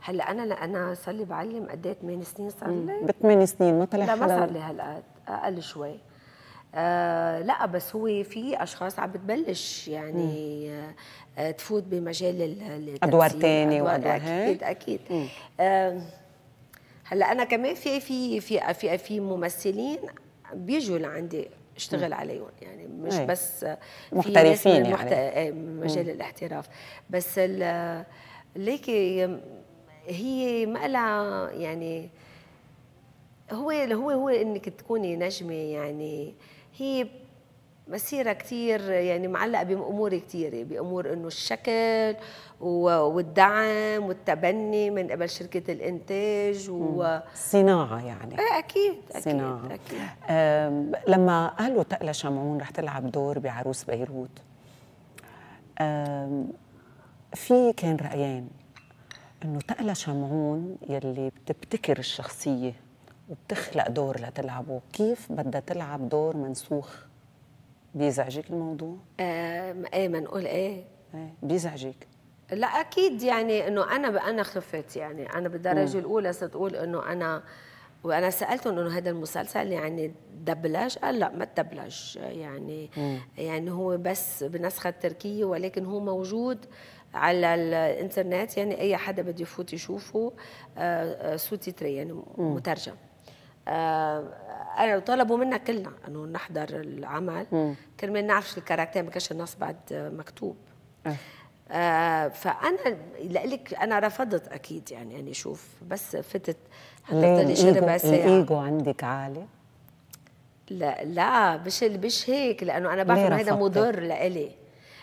هلا انا انا صار لي بعلم قد ايه 8 سنين صار لي بثمان سنين ما طلع حدا لا ما صار لي هالقد اقل شوي آه لا بس هو في اشخاص عم بتبلش يعني آه تفوت بمجال التمثيل ادوار ثانيه وادوار اكيد اكيد آه هلا انا كمان في في في في, في ممثلين بيجوا لعندي اشتغل عليهم يعني مش أي. بس محترفين في محت... يعني إيه، مجال الاحتراف بس ليكي هي مقلع يعني هو هو هو انك تكوني نجمه يعني هي مسيره كثير يعني معلقه بامور كثيره يعني بامور انه الشكل والدعم والتبني من قبل شركه الانتاج و يعني ايه اكيد اكيد صناعه أكيد. أه لما قالوا تقلى شمعون رح تلعب دور بعروس بيروت أه في كان رايين انه تقلى شمعون يلي بتبتكر الشخصيه وبتخلق دور لتلعبه كيف بدها تلعب دور منسوخ بيزعجك الموضوع؟ آه ايه ما نقول ايه ايه بيزعجك لا اكيد يعني انه انا انا خفت يعني انا بالدرجه مم. الاولى صرت اقول انه انا وانا سالتهم انه هذا المسلسل يعني دبلج قال لا ما دبلج يعني مم. يعني هو بس بنسخه تركيه ولكن هو موجود على الانترنت يعني اي حدا بده يفوت يشوفه آه تري آه، يعني مم. مترجم آه طلبوا منا كلنا انه نحضر العمل كرمال نعرف الكاركتير ما كانش النص بعد مكتوب أه. آه فانا لك انا رفضت اكيد يعني اني يعني اشوف بس فتت حطيت لي ربع ساعه الايجو عندك عالي لا لا مش مش هيك لانه انا بعرف هذا مضر لإلي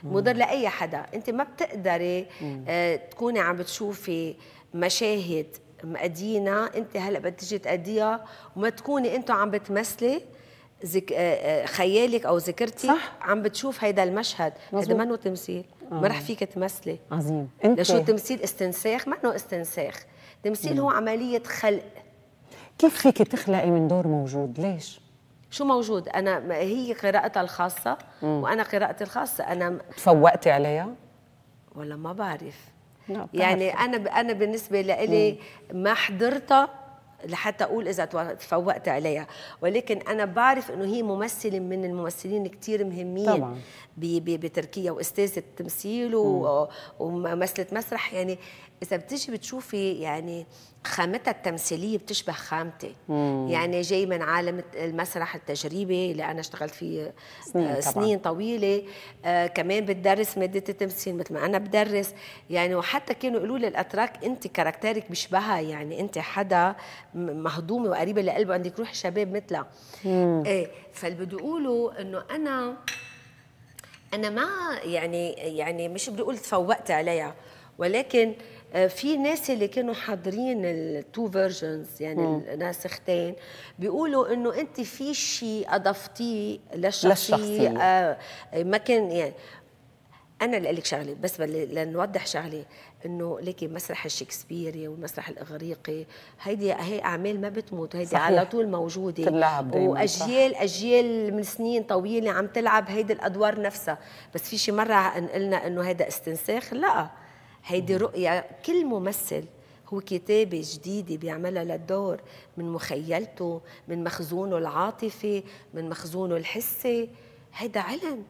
مضر لاي حدا انت ما بتقدري آه تكوني عم بتشوفي مشاهد مأدينا انت هلا بدك تجي تأديها وما تكوني انتم عم بتمثلي زك... آه، آه، خيالك او ذاكرتك عم بتشوف هيدا المشهد هذا هو تمثيل ما رح فيك تمثلي عظيم انت لشو تمثيل استنساخ هو استنساخ تمثيل هو عمليه خلق كيف فيك تخلقي من دور موجود ليش شو موجود انا هي قراءتها الخاصه مم. وانا قراءتي الخاصه انا تفوقتي عليها ولا ما بعرف يعني انا انا بالنسبه لي ما حضرتها لحتى اقول اذا تفوقت عليها ولكن انا بعرف انه هي ممثله من الممثلين كثير مهمين طبعا. بتركيا واستاذه تمثيل وممثله مسرح يعني اذا بتيجي بتشوفي يعني خامتها التمثيليه بتشبه خامتي مم. يعني جاي من عالم المسرح التجريبي اللي انا اشتغلت فيه سنين, آه، سنين طويله آه كمان بتدرس ماده التمثيل مثل ما انا بدرس يعني وحتى كانوا يقولوا لي الاتراك انت كاركتيرك بيشبهها يعني انت حدا مهضومه وقريبه لقلبه عندك روح شباب مثلها ايه فاللي بده يقولوا انه انا انا ما يعني يعني مش بدي اقول تفوقت عليها ولكن آه، في ناس اللي كانوا حاضرين التو فيرجنز يعني الناسختين بيقولوا انه انت في شيء اضفتيه للشخصيه, للشخصية. آه ما كان يعني انا اللي لك شغله بس لنوضح شغله انه لكن مسرح الشكسبيري والمسرح الاغريقي هيدي هي اعمال ما بتموت هيدي صحيح. على طول موجوده تلعب واجيال صح. اجيال من سنين طويله عم تلعب هيدي الادوار نفسها بس في شي مره قلنا انه هيدا استنساخ لا هيدي رؤيه كل ممثل هو كتابة جديدة بيعملها للدور من مخيلته من مخزونه العاطفي من مخزونه الحسي هيدا علم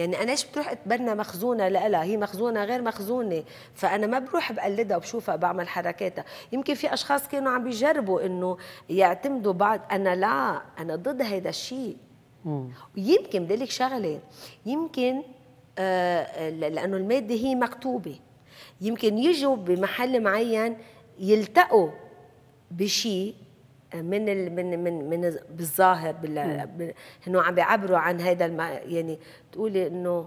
يعني انا ايش بتروح أتبنى مخزونة لها هي مخزونة غير مخزونة فأنا ما بروح بقلدها وبشوفها بعمل حركاتها يمكن في أشخاص كانوا عم بيجربوا إنه يعتمدوا بعض أنا لا أنا ضد هذا الشيء ويمكن بدي لك شغلة يمكن آه،, آه لأنه المادة هي مكتوبة يمكن يجوا بمحل معين يلتقوا بشيء من ال من من من بالظاهر انه عم بيعبروا عن هذا الم... يعني تقولي انه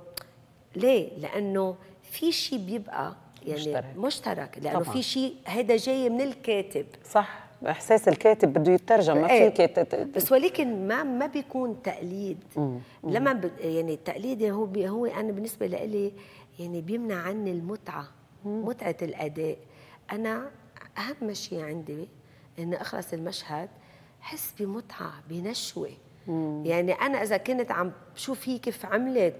ليه؟ لانه في شيء بيبقى يعني مشترك, مشترك لانه طبعاً. في شيء هذا جاي من الكاتب صح احساس الكاتب بده يترجم ما فيك إيه. بس ولكن ما ما بيكون تقليد مم. لما ب... يعني التقليد هو ب... هو انا بالنسبه لي يعني بيمنع عني المتعه مم. متعه الاداء انا اهم شيء عندي ان اخلص المشهد حس بمتعه بنشوه مم. يعني انا اذا كنت عم بشوف هي كيف عملت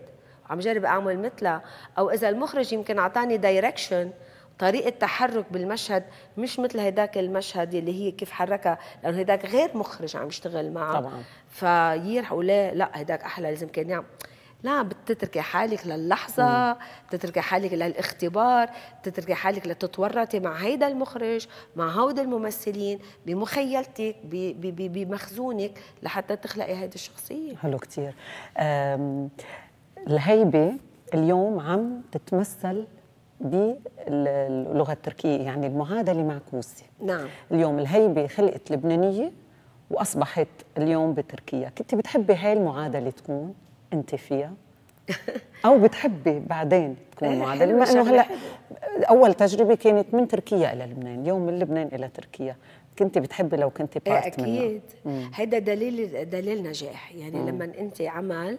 وعم جرب اعمل مثلها او اذا المخرج يمكن اعطاني دايركشن طريقة تحرك بالمشهد مش مثل هداك المشهد اللي هي كيف حركها لأنه هداك غير مخرج عم يشتغل معه طبعا فيي لا هداك أحلى لازم كان يعمل نعم بتتركي حالك للحظة بتتركي حالك للاختبار بتتركي حالك لتتورطي مع هيدا المخرج مع هود الممثلين بمخيلتك بمخزونك لحتى تخلقي هيدي الشخصية حلو كتير الهيبة اليوم عم تتمثل باللغة التركية يعني المعادلة معكوسة نعم اليوم الهيبة خلقت لبنانية وأصبحت اليوم بتركيا كنت بتحبي هاي المعادلة تكون؟ انت فيها *laughs* او بتحبي بعدين تكون معادله لانه انه هلا اول تجربه كانت من تركيا الى لبنان اليوم من لبنان الى تركيا كنت بتحبي لو كنت بارت إيه، اكيد هذا دليل دليل نجاح يعني مم. لما انت عمل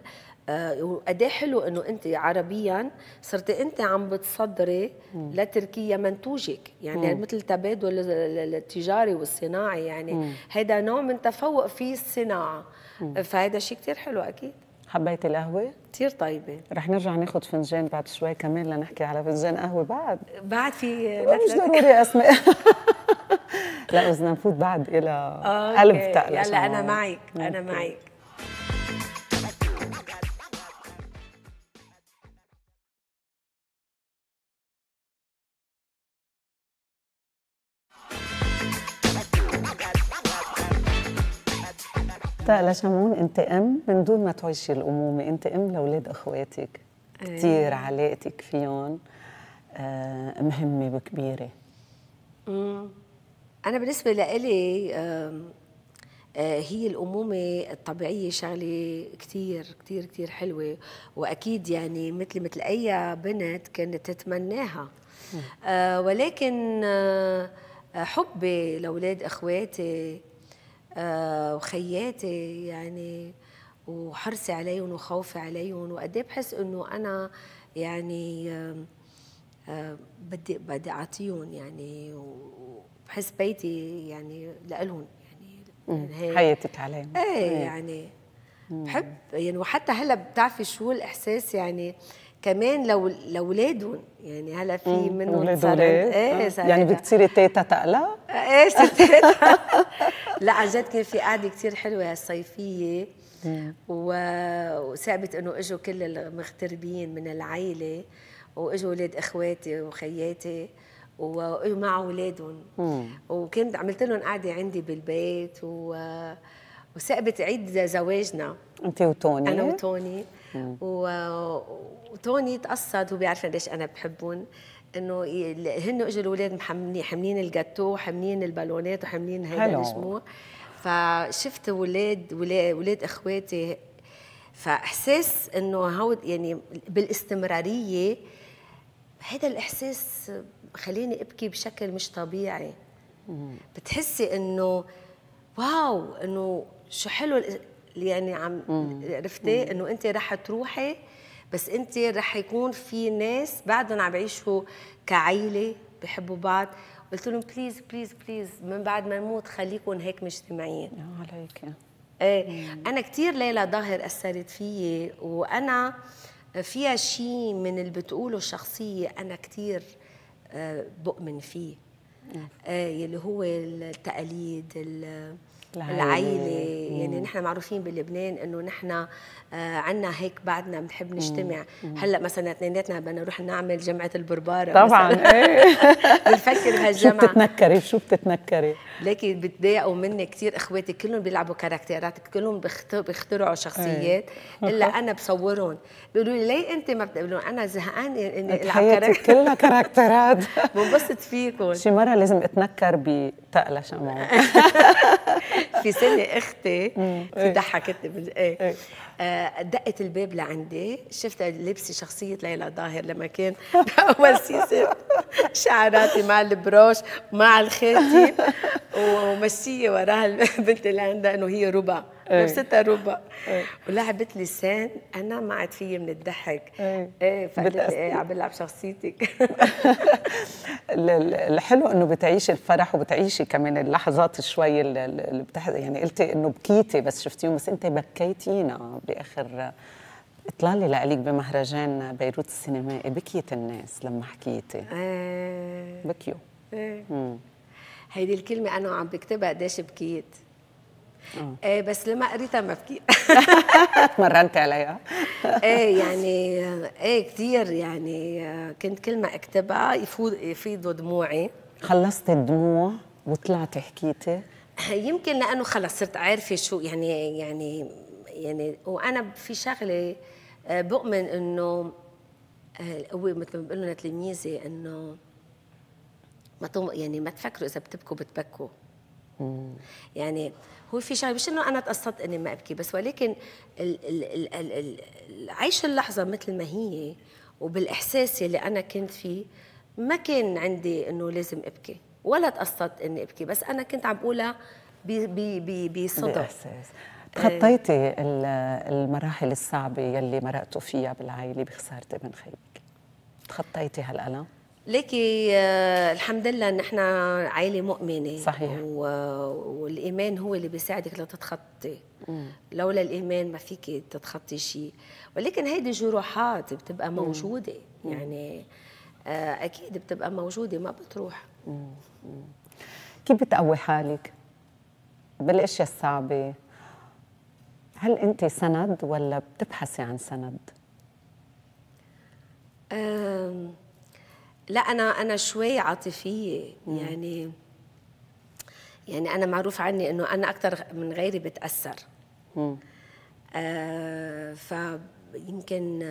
آه، وقد إيه حلو انه انت عربيا صرت انت عم بتصدري مم. لتركيا منتوجك يعني مم. مثل التبادل التجاري والصناعي يعني هذا نوع من تفوق في الصناعه فهذا شيء كثير حلو اكيد حبيتي القهوة؟ كثير طيبة رح نرجع ناخذ فنجان بعد شوي كمان لنحكي على فنجان قهوة بعد بعد في مش ضروري أسماء *laughs* لا بدنا نفوت بعد إلى آه، قلب تقلق يلا أنا معك أنا معك لا شمعون انت ام من دون ما تعيشي الامومه انت ام لاولاد اخواتك كثير أيه. علاقتك فيهم آه مهمه وكبيره انا بالنسبه لإلي آه هي الأمومة الطبيعية شغلة كتير كتير كتير حلوة وأكيد يعني مثل مثل أي بنت كانت تتمناها آه ولكن آه حبي لأولاد إخواتي آه، وخياتي يعني وحرصي عليهم وخوفي عليهم وقد إيه بحس انه انا يعني آه، آه، بدي بدي اعطيهم يعني وبحس بيتي يعني لالهم يعني, يعني حياتك عليهم ايه, إيه. يعني بحب يعني وحتى هلا بتعرفي شو الاحساس يعني كمان لو لاولادهم يعني هلا في منهم ولاد ايه آه. يعني بتصير تيتا تقلا؟ *laughs* ايه تيتا لا عن جد كان في قعده كثير حلوه هالصيفيه وثابت انه اجوا كل المغتربين من العائله واجوا اولاد اخواتي وخياتي ومع اولادهم وكنت عملت لهم قعده عندي بالبيت و وثقبت عيد زواجنا انت وتوني انا وتوني و... وتوني تقصد هو بيعرف قديش انا بحبهم انه هن اجوا الاولاد حاملين الجاتو وحاملين البالونات وحاملين هيدا الشموع فشفت اولاد اولاد اخواتي فاحساس انه هو يعني بالاستمراريه هذا الاحساس خليني ابكي بشكل مش طبيعي بتحسي انه واو انه شو حلو يعني عم عرفتي انه انت رح تروحي بس انت رح يكون في ناس بعدهم عم بيعيشوا كعيله بحبوا بعض قلت لهم بليز بليز بليز من بعد ما نموت خليكم هيك مجتمعين عليك ايه انا كثير ليلى ظاهر اثرت فيي وانا فيها شيء من اللي بتقوله الشخصيه انا كثير آه، بؤمن فيه اللي آه، هو التقاليد العائله يعني نحن معروفين بلبنان انه نحن آه، عندنا هيك بعدنا بنحب نجتمع هلا مثلا اثنيناتنا بدنا نروح نعمل جمعه البرباره طبعا إيه. *laughs* بنفكر بهالجمعه شو بتتنكري شو بتتنكري لكن بتضايقوا مني كثير اخواتي كلهم بيلعبوا كاركتيرات كلهم بيخترعوا شخصيات الا إيه. انا بصورهم بيقولوا لي ليه انت ما بتقولون انا زهقان اني العب كاركتر كلها كاركترات *laughs* بنبسط فيكم شي مره لازم اتنكر بتقلى شمعون *laughs* *laughs* في سنه اختي إيه. ضحكتني ايه, إيه. آه، دقت الباب لعندي شفت لبسي شخصيه ليلى ظاهر لما كان باول *laughs* سيزون شعراتي مع البروش مع الخاتم *laughs* ومشيه وراها البنت اللي عندها انه هي ربع نفس ربع ولعبت لسان انا ما عاد فيي من الضحك ايه فقلت ايه عم بلعب شخصيتك *laughs* الحلو انه بتعيشي الفرح وبتعيشي كمان اللحظات شوي اللي بتح... يعني قلتي انه بكيتي بس شفتيهم بس انت بكيتينا باخر اطلالي لأليك بمهرجان بيروت السينمائي بكيت الناس لما حكيتي ايه بكيوا ايه هيدي الكلمة أنا عم بكتبها قديش بكيت آه بس لما قريتها ما بكي *laughs* مرنت عليها *laughs* ايه يعني ايه آه، آه، كثير يعني آه، كنت كل ما اكتبها يفوض يفيضوا دموعي خلصت الدموع وطلعتي حكيتي *laughs* يمكن لانه خلص صرت عارفه شو يعني يعني يعني وانا في شغله بؤمن انه هو مثل ما بقول لهم لتلميذي انه ما يعني ما تفكروا اذا بتبكوا بتبكوا يعني هو في شغله مش انه انا تقصدت اني ما ابكي بس ولكن ال ال ال ال عيش اللحظه مثل ما هي وبالاحساس اللي انا كنت فيه ما كان عندي انه لازم ابكي ولا تقصدت اني ابكي بس انا كنت عم بقولها بصدق تخطيتي المراحل الصعبه يلي مرقتوا فيها بالعائله بخساره ابن خيك تخطيتي هالالم لكي آه، الحمد لله نحن عائله مؤمنه صحيح و... والايمان هو اللي بيساعدك لتتخطي لولا الايمان ما فيك تتخطي شيء ولكن هيدي جروحات بتبقى موجوده مم. يعني آه، اكيد بتبقى موجوده ما بتروح مم. مم. كيف بتقوي حالك بالاشياء الصعبه هل انت سند ولا بتبحثي عن سند أم لا انا انا شوي عاطفيه يعني يعني انا معروف عني انه انا اكثر من غيري بتاثر آه فيمكن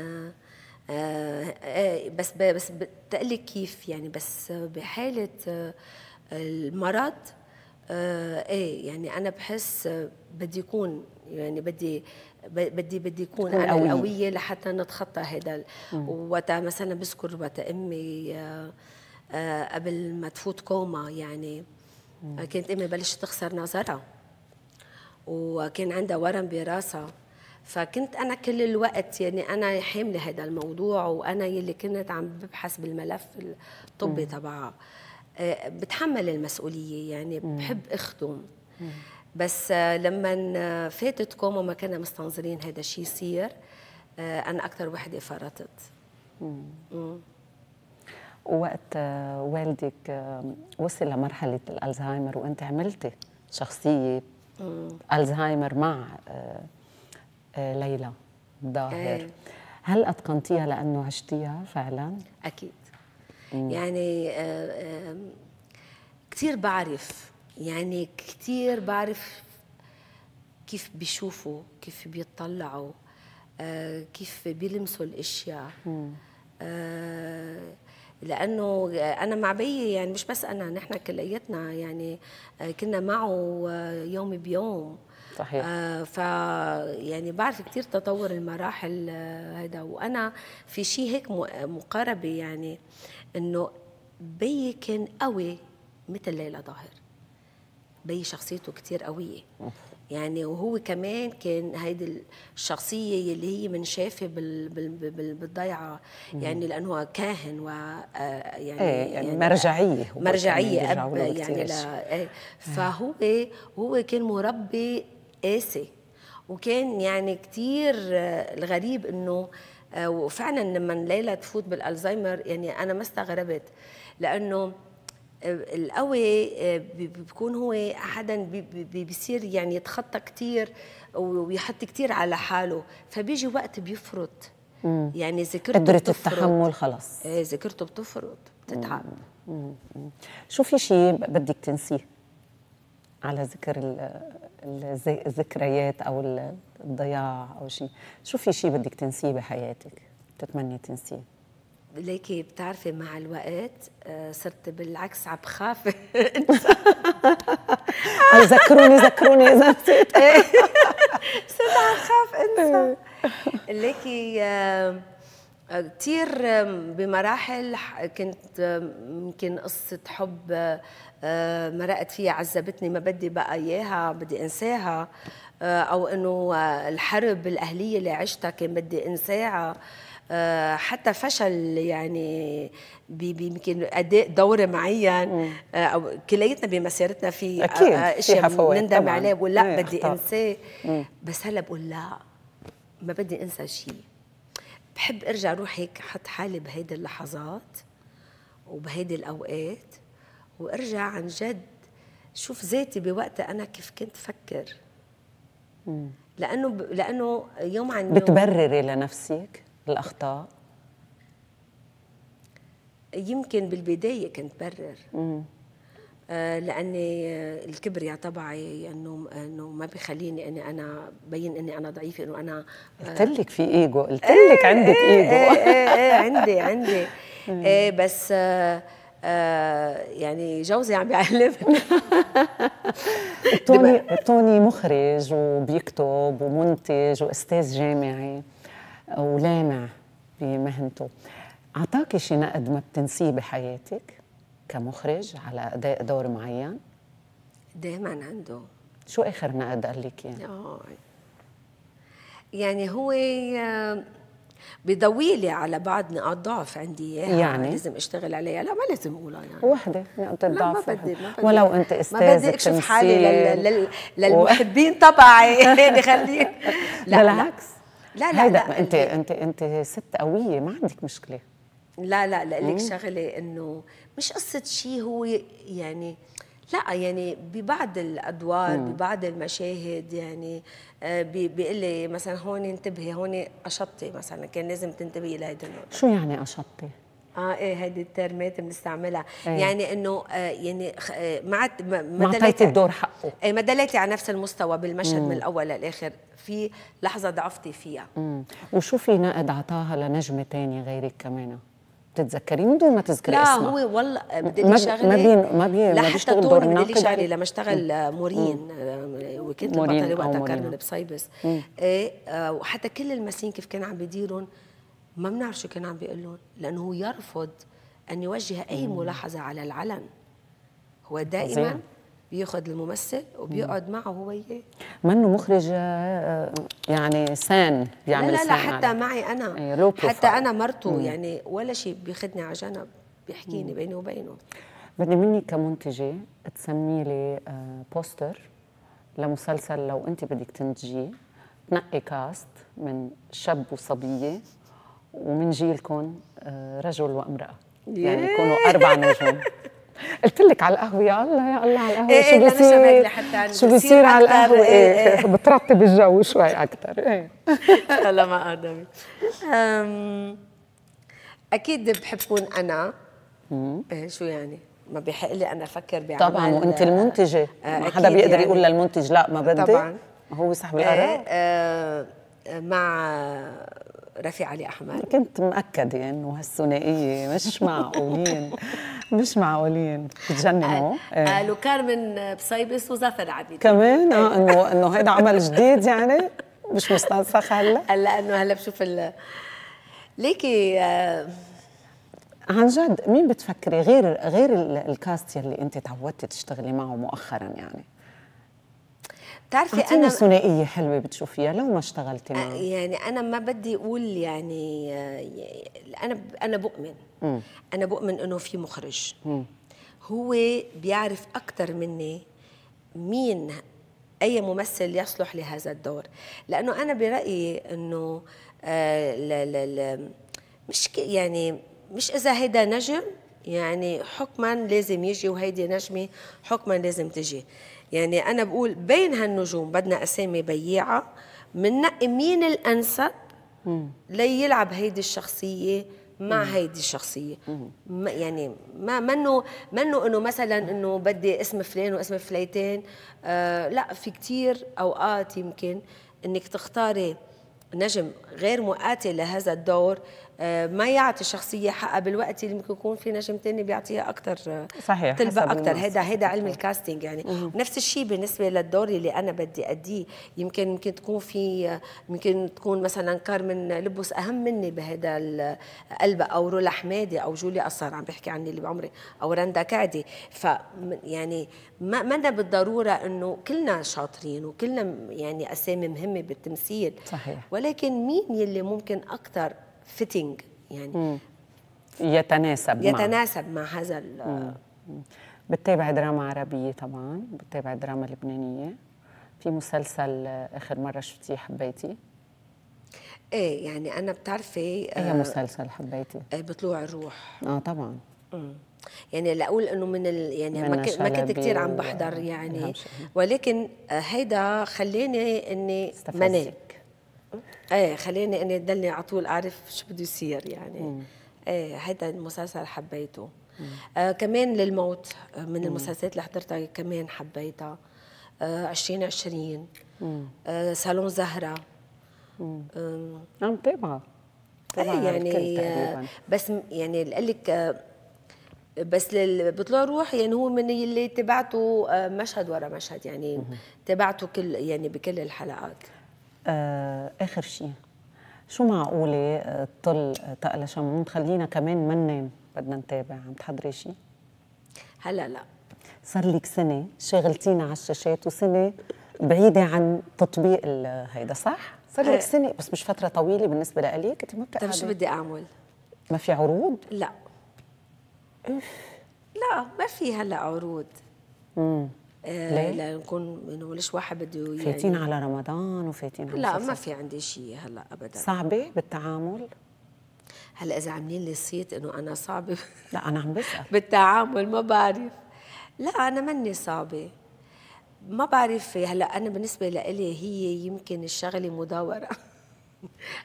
آه،, آه،, آه بس بس بتقلي كيف يعني بس بحاله آه المرض آه ايه يعني انا بحس بدي يكون يعني بدي بدي بدي يكون على القوية لحتى نتخطى هذا وقتا مثلا بذكر وقت امي آه، آه، قبل ما تفوت كوما يعني آه، كانت امي بلشت تخسر نظرها وكان عندها ورم براسها فكنت انا كل الوقت يعني انا حامله هذا الموضوع وانا يلي كنت عم ببحث بالملف الطبي تبعها بتحمل المسؤوليه يعني بحب اخدم مم. بس آه، لما آه، فاتت كوما ما كنا مستنظرين هذا الشيء يصير آه، انا اكثر وحده فرطت وقت والدك وصل لمرحله الالزهايمر وانت عملتي شخصيه مم. الزهايمر مع ليلى ظاهر إيه. هل اتقنتيها لانه عشتيها فعلا اكيد مم. يعني كثير بعرف يعني كثير بعرف كيف بيشوفوا كيف بيطلعوا آه، كيف بيلمسوا الاشياء آه، لانه انا مع بيي يعني مش بس انا نحن كليتنا يعني آه، كنا معه يوم بيوم صحيح ف يعني بعرف كثير تطور المراحل هذا وانا في شيء هيك مقاربه يعني انه بيي كان قوي مثل ليلى ظاهر بي شخصيته كتير قويه يعني وهو كمان كان هيدي الشخصيه اللي هي منشافه بال بال بال بالضيعه يعني لانه كاهن و آه، يعني, ايه يعني, يعني مرجعيه مرجعيه اب يعني لا ايه فهو هو كان مربي قاسي وكان يعني كتير آه، الغريب انه آه، وفعلا لما ليلى تفوت بالالزهايمر يعني انا ما استغربت لانه القوي آه، بيكون هو حدا بيصير يعني يتخطى كثير ويحط كثير على حاله فبيجي وقت بيفرط يعني ذاكرته قدرة التحمل خلص آه، ذاكرته بتفرط بتتعب شو في شيء بدك تنسيه على ذكر الذكريات او الضياع او شيء شو في شيء بدك تنسيه بحياتك تتمني تنسيه ليكي بتعرفي مع الوقت آه، صرت بالعكس عم بخاف *laughs* ذكروني ذكروني اذا *laughs* إيه. صرت عم خاف انسى إيه. ليكي آه، كثير بمراحل كنت يمكن قصة حب آه، مرقت فيها عذبتني ما بدي بقى إياها بدي أنساها أو إنه الحرب الأهلية اللي عشتها كان بدي أنساها آه، حتى فشل يعني يمكن اداء دور معين آه، او كليتنا بمسيرتنا في آه، أكيد. اشياء نندم عليه ولا ايه بدي انساه بس هلا بقول لا ما بدي انسى شيء بحب ارجع اروح هيك احط حالي بهيدي اللحظات وبهيدي الاوقات وارجع عن جد شوف ذاتي بوقتها انا كيف كنت فكر لانه لانه يوم عن يوم بتبرري لنفسك الاخطاء يمكن بالبدايه كنت برر آه، لاني آه، الكبرياء تبعي انه انه ما بخليني اني انا بين اني انا ضعيفه انه انا آه، قلت لك في ايجو قلت إيه، لك عندك إيه، ايجو إيه،, إيه إيه عندي عندي *laughs* إيه بس يعني جوزي عم بيعلمني توني *laughs* توني مخرج وبيكتب ومنتج واستاذ جامعي ولامع بمهنته أعطاكي شي نقد ما بتنسيه بحياتك كمخرج على أداء دور معين؟ دايما عنده شو آخر نقد قال لك يعني؟ آه يعني هو آه، لي على بعض نقاط ضعف عندي اياها يعني لازم اشتغل عليها لا ما لازم اقولها يعني وحده نقطه ضعف ما بدي ما بدي ولو انت استاذ ما بدي اكشف حالي للمحبين تبعي *laughs* يعني خليني *laughs* لا بالعكس لا لا, هيدا لا انت انت انت ست قويه ما عندك مشكله لا لا لا لك شغله انه مش قصه شيء هو يعني لا يعني ببعض الادوار مم. ببعض المشاهد يعني آه، بيقول لي مثلا هون انتبهي هون اشطي مثلا كان لازم تنتبهي لهيدا النقطه شو يعني اشطي؟ اه ايه هيدي الترمات بنستعملها أيه. يعني انه آه يعني آه ما عاد ما اعطيتي الدور حقه ايه ما دليتي على نفس المستوى بالمشهد مم. من الاول للاخر في لحظه ضعفتي فيها مم. وشو في نقد عطاها لنجمه ثانيه غيرك كمان بتتذكري من دون ما تذكري اسمها لا هو والله آه، بدي ما شغله ما بين ما بين لا حتى دور بدي شغله لما اشتغل آه، مورين آه، وكنت البطله وقتها كارمن بصيبس ايه وحتى كل المسين كيف كان عم بيديرهم ما بنعرف شو كان عم بيقول لهم لانه هو يرفض ان يوجه اي ملاحظه على العلن هو دائما بياخذ الممثل وبيقعد معه هو اياه منه مخرج آه، آه، يعني سان بيعمل لا لا, لا حتى عليك. معي انا إيه، حتى انا مرته مم. يعني ولا شيء بياخذني على جنب بيحكيني بيني وبينه بدي مني كمنتجه تسمي لي آه، بوستر لمسلسل لو انت بدك تنتجيه تنقي كاست من شاب وصبيه ومن جيلكم آه، رجل وامراه يعني يكونوا اربع نجوم *laughs* قلت لك على القهوه يا الله يا الله على القهوه إيه, إيه، شو بيصير لحتى شو بيصير على القهوه إيه، إيه،, إيه إيه بترطب الجو شوي اكثر ايه هلا *laughs* ما ادم اكيد بحب كون انا إيه شو يعني ما بيحق لي انا افكر بعمل طبعا وانت المنتجه آه، ما حدا بيقدر يعني يقول للمنتج لا ما بدي طبعا هو صاحب القرار آه، مع رفيع علي احمد كنت مأكدة يعني انه هالثنائيه مش معقولين مش معقولين بتجننوا قالوا إيه. كارمن بصيبس وزفر عبيد كمان اه إيه. انه انه هيدا عمل جديد يعني مش مستنسخ هلا هلا انه هلا بشوف ال ليكي آه، عن جد مين بتفكري غير غير الكاست يلي انت تعودتي تشتغلي معه مؤخرا يعني بتعرفي انا ثنائيه حلوه بتشوفيها لو ما اشتغلتي معه يعني انا ما بدي اقول يعني آه، انا انا بؤمن م. انا بؤمن انه في مخرج م. هو بيعرف اكثر مني مين اي ممثل يصلح لهذا الدور لانه انا برايي انه لا آه، لا لا مش يعني مش اذا هيدا نجم يعني حكما لازم يجي وهيدي نجمه حكما لازم تجي يعني أنا بقول بين هالنجوم بدنا أسامي بياعة مننقي مين الأنسب ليلعب هيدي الشخصية مع هيدي الشخصية ما يعني ما منه منه انه مثلا انه بدي اسم فلان واسم فليتين آه لا في كتير اوقات يمكن انك تختاري نجم غير مؤاتي لهذا الدور آه، ما يعطي الشخصيه حقها بالوقت اللي ممكن يكون في نجم ثاني بيعطيها اكثر آه، صحيح تلبق اكثر هذا هذا علم الكاستنج يعني مم. نفس الشيء بالنسبه للدور اللي انا بدي اديه يمكن يمكن تكون في يمكن تكون مثلا كارمن لبس اهم مني بهذا القلب او رولا حمادي او جوليا قصار عم بحكي عني اللي بعمري او رندا كعدي ف يعني ما ما بالضروره انه كلنا شاطرين وكلنا يعني اسامي مهمه بالتمثيل صحيح ولكن مين يلي ممكن اكثر فيتنج يعني مم. يتناسب يتناسب مع, مع هذا بتتابع دراما عربيه طبعا بتتابع دراما لبنانيه في مسلسل اخر مره شفتيه حبيتي ايه يعني انا بتعرفي ايه آه مسلسل حبيتي آه بطلوع الروح اه طبعا مم. يعني لاقول انه من ال... يعني ما, ك... ما كنت كثير عم بحضر آه، يعني ولكن آه، هيدا خلاني اني منام ايه خلاني اني ضلني على طول اعرف شو بده يصير يعني مم. ايه هيدا المسلسل حبيته آه كمان للموت آه، من المسلسلات اللي حضرتها كمان حبيتها آه 2020 آه صالون زهره عم تابعها ايه يعني آه، بس يعني قال لك آه، بس بطلوع بطلع روح يعني هو من اللي تبعته مشهد ورا مشهد يعني تبعته كل يعني بكل الحلقات آه، اخر شيء شو معقوله تطل آه، تقلى آه، شمون خلينا كمان ما ننام بدنا نتابع عم تحضري شيء؟ هلا لا صار لك سنه شغلتينا على الشاشات وسنه بعيده عن تطبيق هيدا صح؟ صار لك سنه بس مش فتره طويله بالنسبه لإلي انت ما بتعرفي طيب شو بدي اعمل؟ ما في عروض؟ لا اف لا ما في هلا عروض امم ليه؟ آه، لنكون انه ليش واحد بده يعني فايتين على رمضان وفايتين على لا ما في عندي شيء هلا ابدا صعبه بالتعامل هلا اذا عاملين لي صيت انه انا صعبه لا انا عم بسال *laughs* بالتعامل ما بعرف لا انا مني صعبه ما بعرف هلا انا بالنسبه لإلي هي يمكن الشغله مداوره *laughs*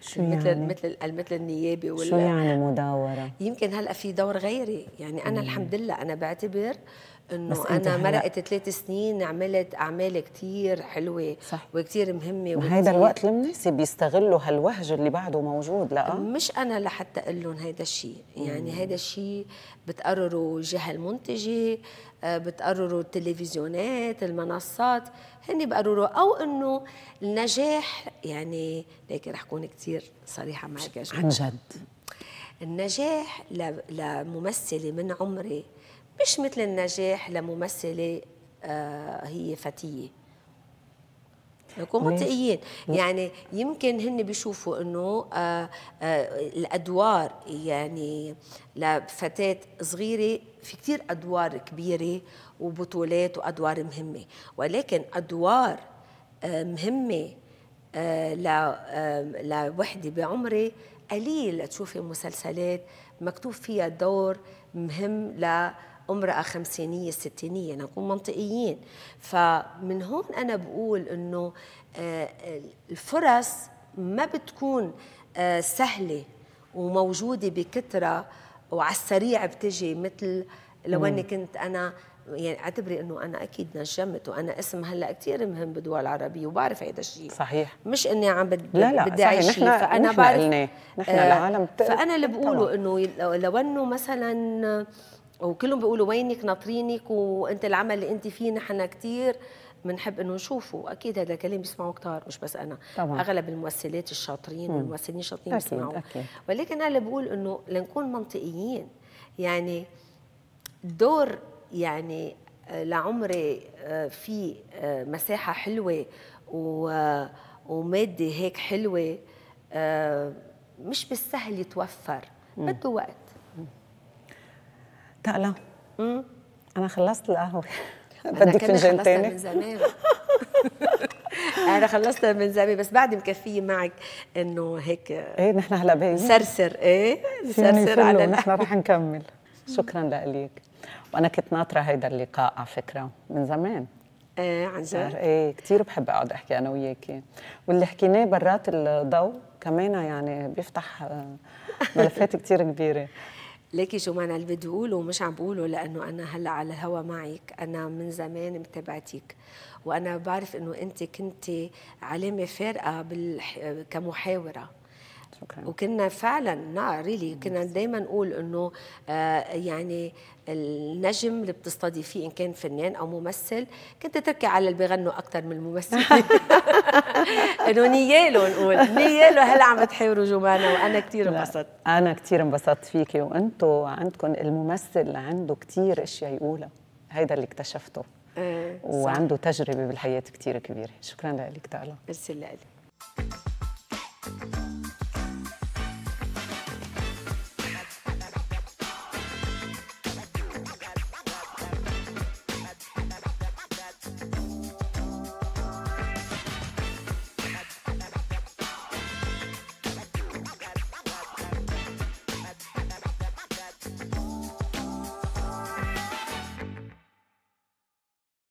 شو مثل يعني؟ مثل مثل النيابه ولا شو يعني مداوره؟ يمكن هلا في دور غيري، يعني انا مم. الحمد لله انا بعتبر انه انا مرقت ثلاث سنين عملت اعمال كثير حلوه صح. وكثير مهمه وهيدا الوقت المناسب بيستغلوا هالوهج اللي بعده موجود لا مش انا لحتى اقول لهم هيدا الشيء يعني هيدا الشيء بتقرروا الجهه المنتجه آه، بتقرروا التلفزيونات المنصات هن بقرروا او انه النجاح يعني ليك رح كون كثير صريحه معك عن جد النجاح لممثله من عمري مش مثل النجاح لممثله آه، هي فتيه نكون منطقيين يعني يمكن هن بيشوفوا انه آه، آه، الادوار يعني لفتاه صغيره في كثير ادوار كبيره وبطولات وادوار مهمه ولكن ادوار مهمه لوحده بعمري قليل تشوفي مسلسلات مكتوب فيها دور مهم ل امرأة خمسينية ستينية نكون منطقيين فمن هون أنا بقول أنه آه، الفرص ما بتكون آه، سهلة وموجودة بكثرة وعلى السريع بتجي مثل لو اني كنت انا يعني اعتبري انه انا اكيد نجمت وانا اسم هلا كثير مهم بالدول العربيه وبعرف هيدا الشيء صحيح مش اني عم بدي لا لا بدي اعيش شيء فانا نحن بعرف نحن آه، العالم بت... فانا اللي بقوله انه لو انه مثلا وكلهم بيقولوا وينك ناطرينك وانت العمل اللي انت فيه نحن كثير بنحب انه نشوفه اكيد هذا كلام بيسمعوه كثار مش بس انا طبعا. اغلب الممثلات الشاطرين والممثلين الشاطرين بيسمعوه ولكن انا بقول انه لنكون منطقيين يعني دور يعني آه، لعمري آه، في آه، مساحه حلوه و وماده هيك حلوه مش بالسهل يتوفر بده وقت لا انا خلصت القهوه بدك فنجان تاني من زمان انا خلصتها من زمان بس بعد مكفيه معك انه هيك ايه نحن هلا بين سرسر ايه سرسر على نحن رح نكمل *laughs* شكرا لك وانا كنت ناطره هيدا اللقاء على فكره من زمان ايه عن جد ايه كثير بحب اقعد احكي انا وياكي واللي حكيناه برات الضوء كمان يعني بيفتح ملفات كثير كبيره ليكي شو معنى اللي بدي اقوله ومش عم بقوله لانه انا هلا على الهوا معك انا من زمان متابعتك وانا بعرف انه انت كنت علامه فارقه بالح... كمحاوره شكرا. وكنا فعلا لا ريلي كنا دائما نقول انه آه يعني النجم اللي بتصطادي فيه ان كان فنان او ممثل كنت تركي على اللي بيغنوا اكثر من الممثلين *laughs* انه نيالو نقول نيالو هلا عم تحاوروا جمانة وانا كثير انبسطت انا كثير انبسطت فيكي وانتم عندكم الممثل عنده كثير اشياء يقولها هيدا اللي اكتشفته آه، وعنده تجربه بالحياه كثير كبيره شكرا لك تعالى ميرسي لك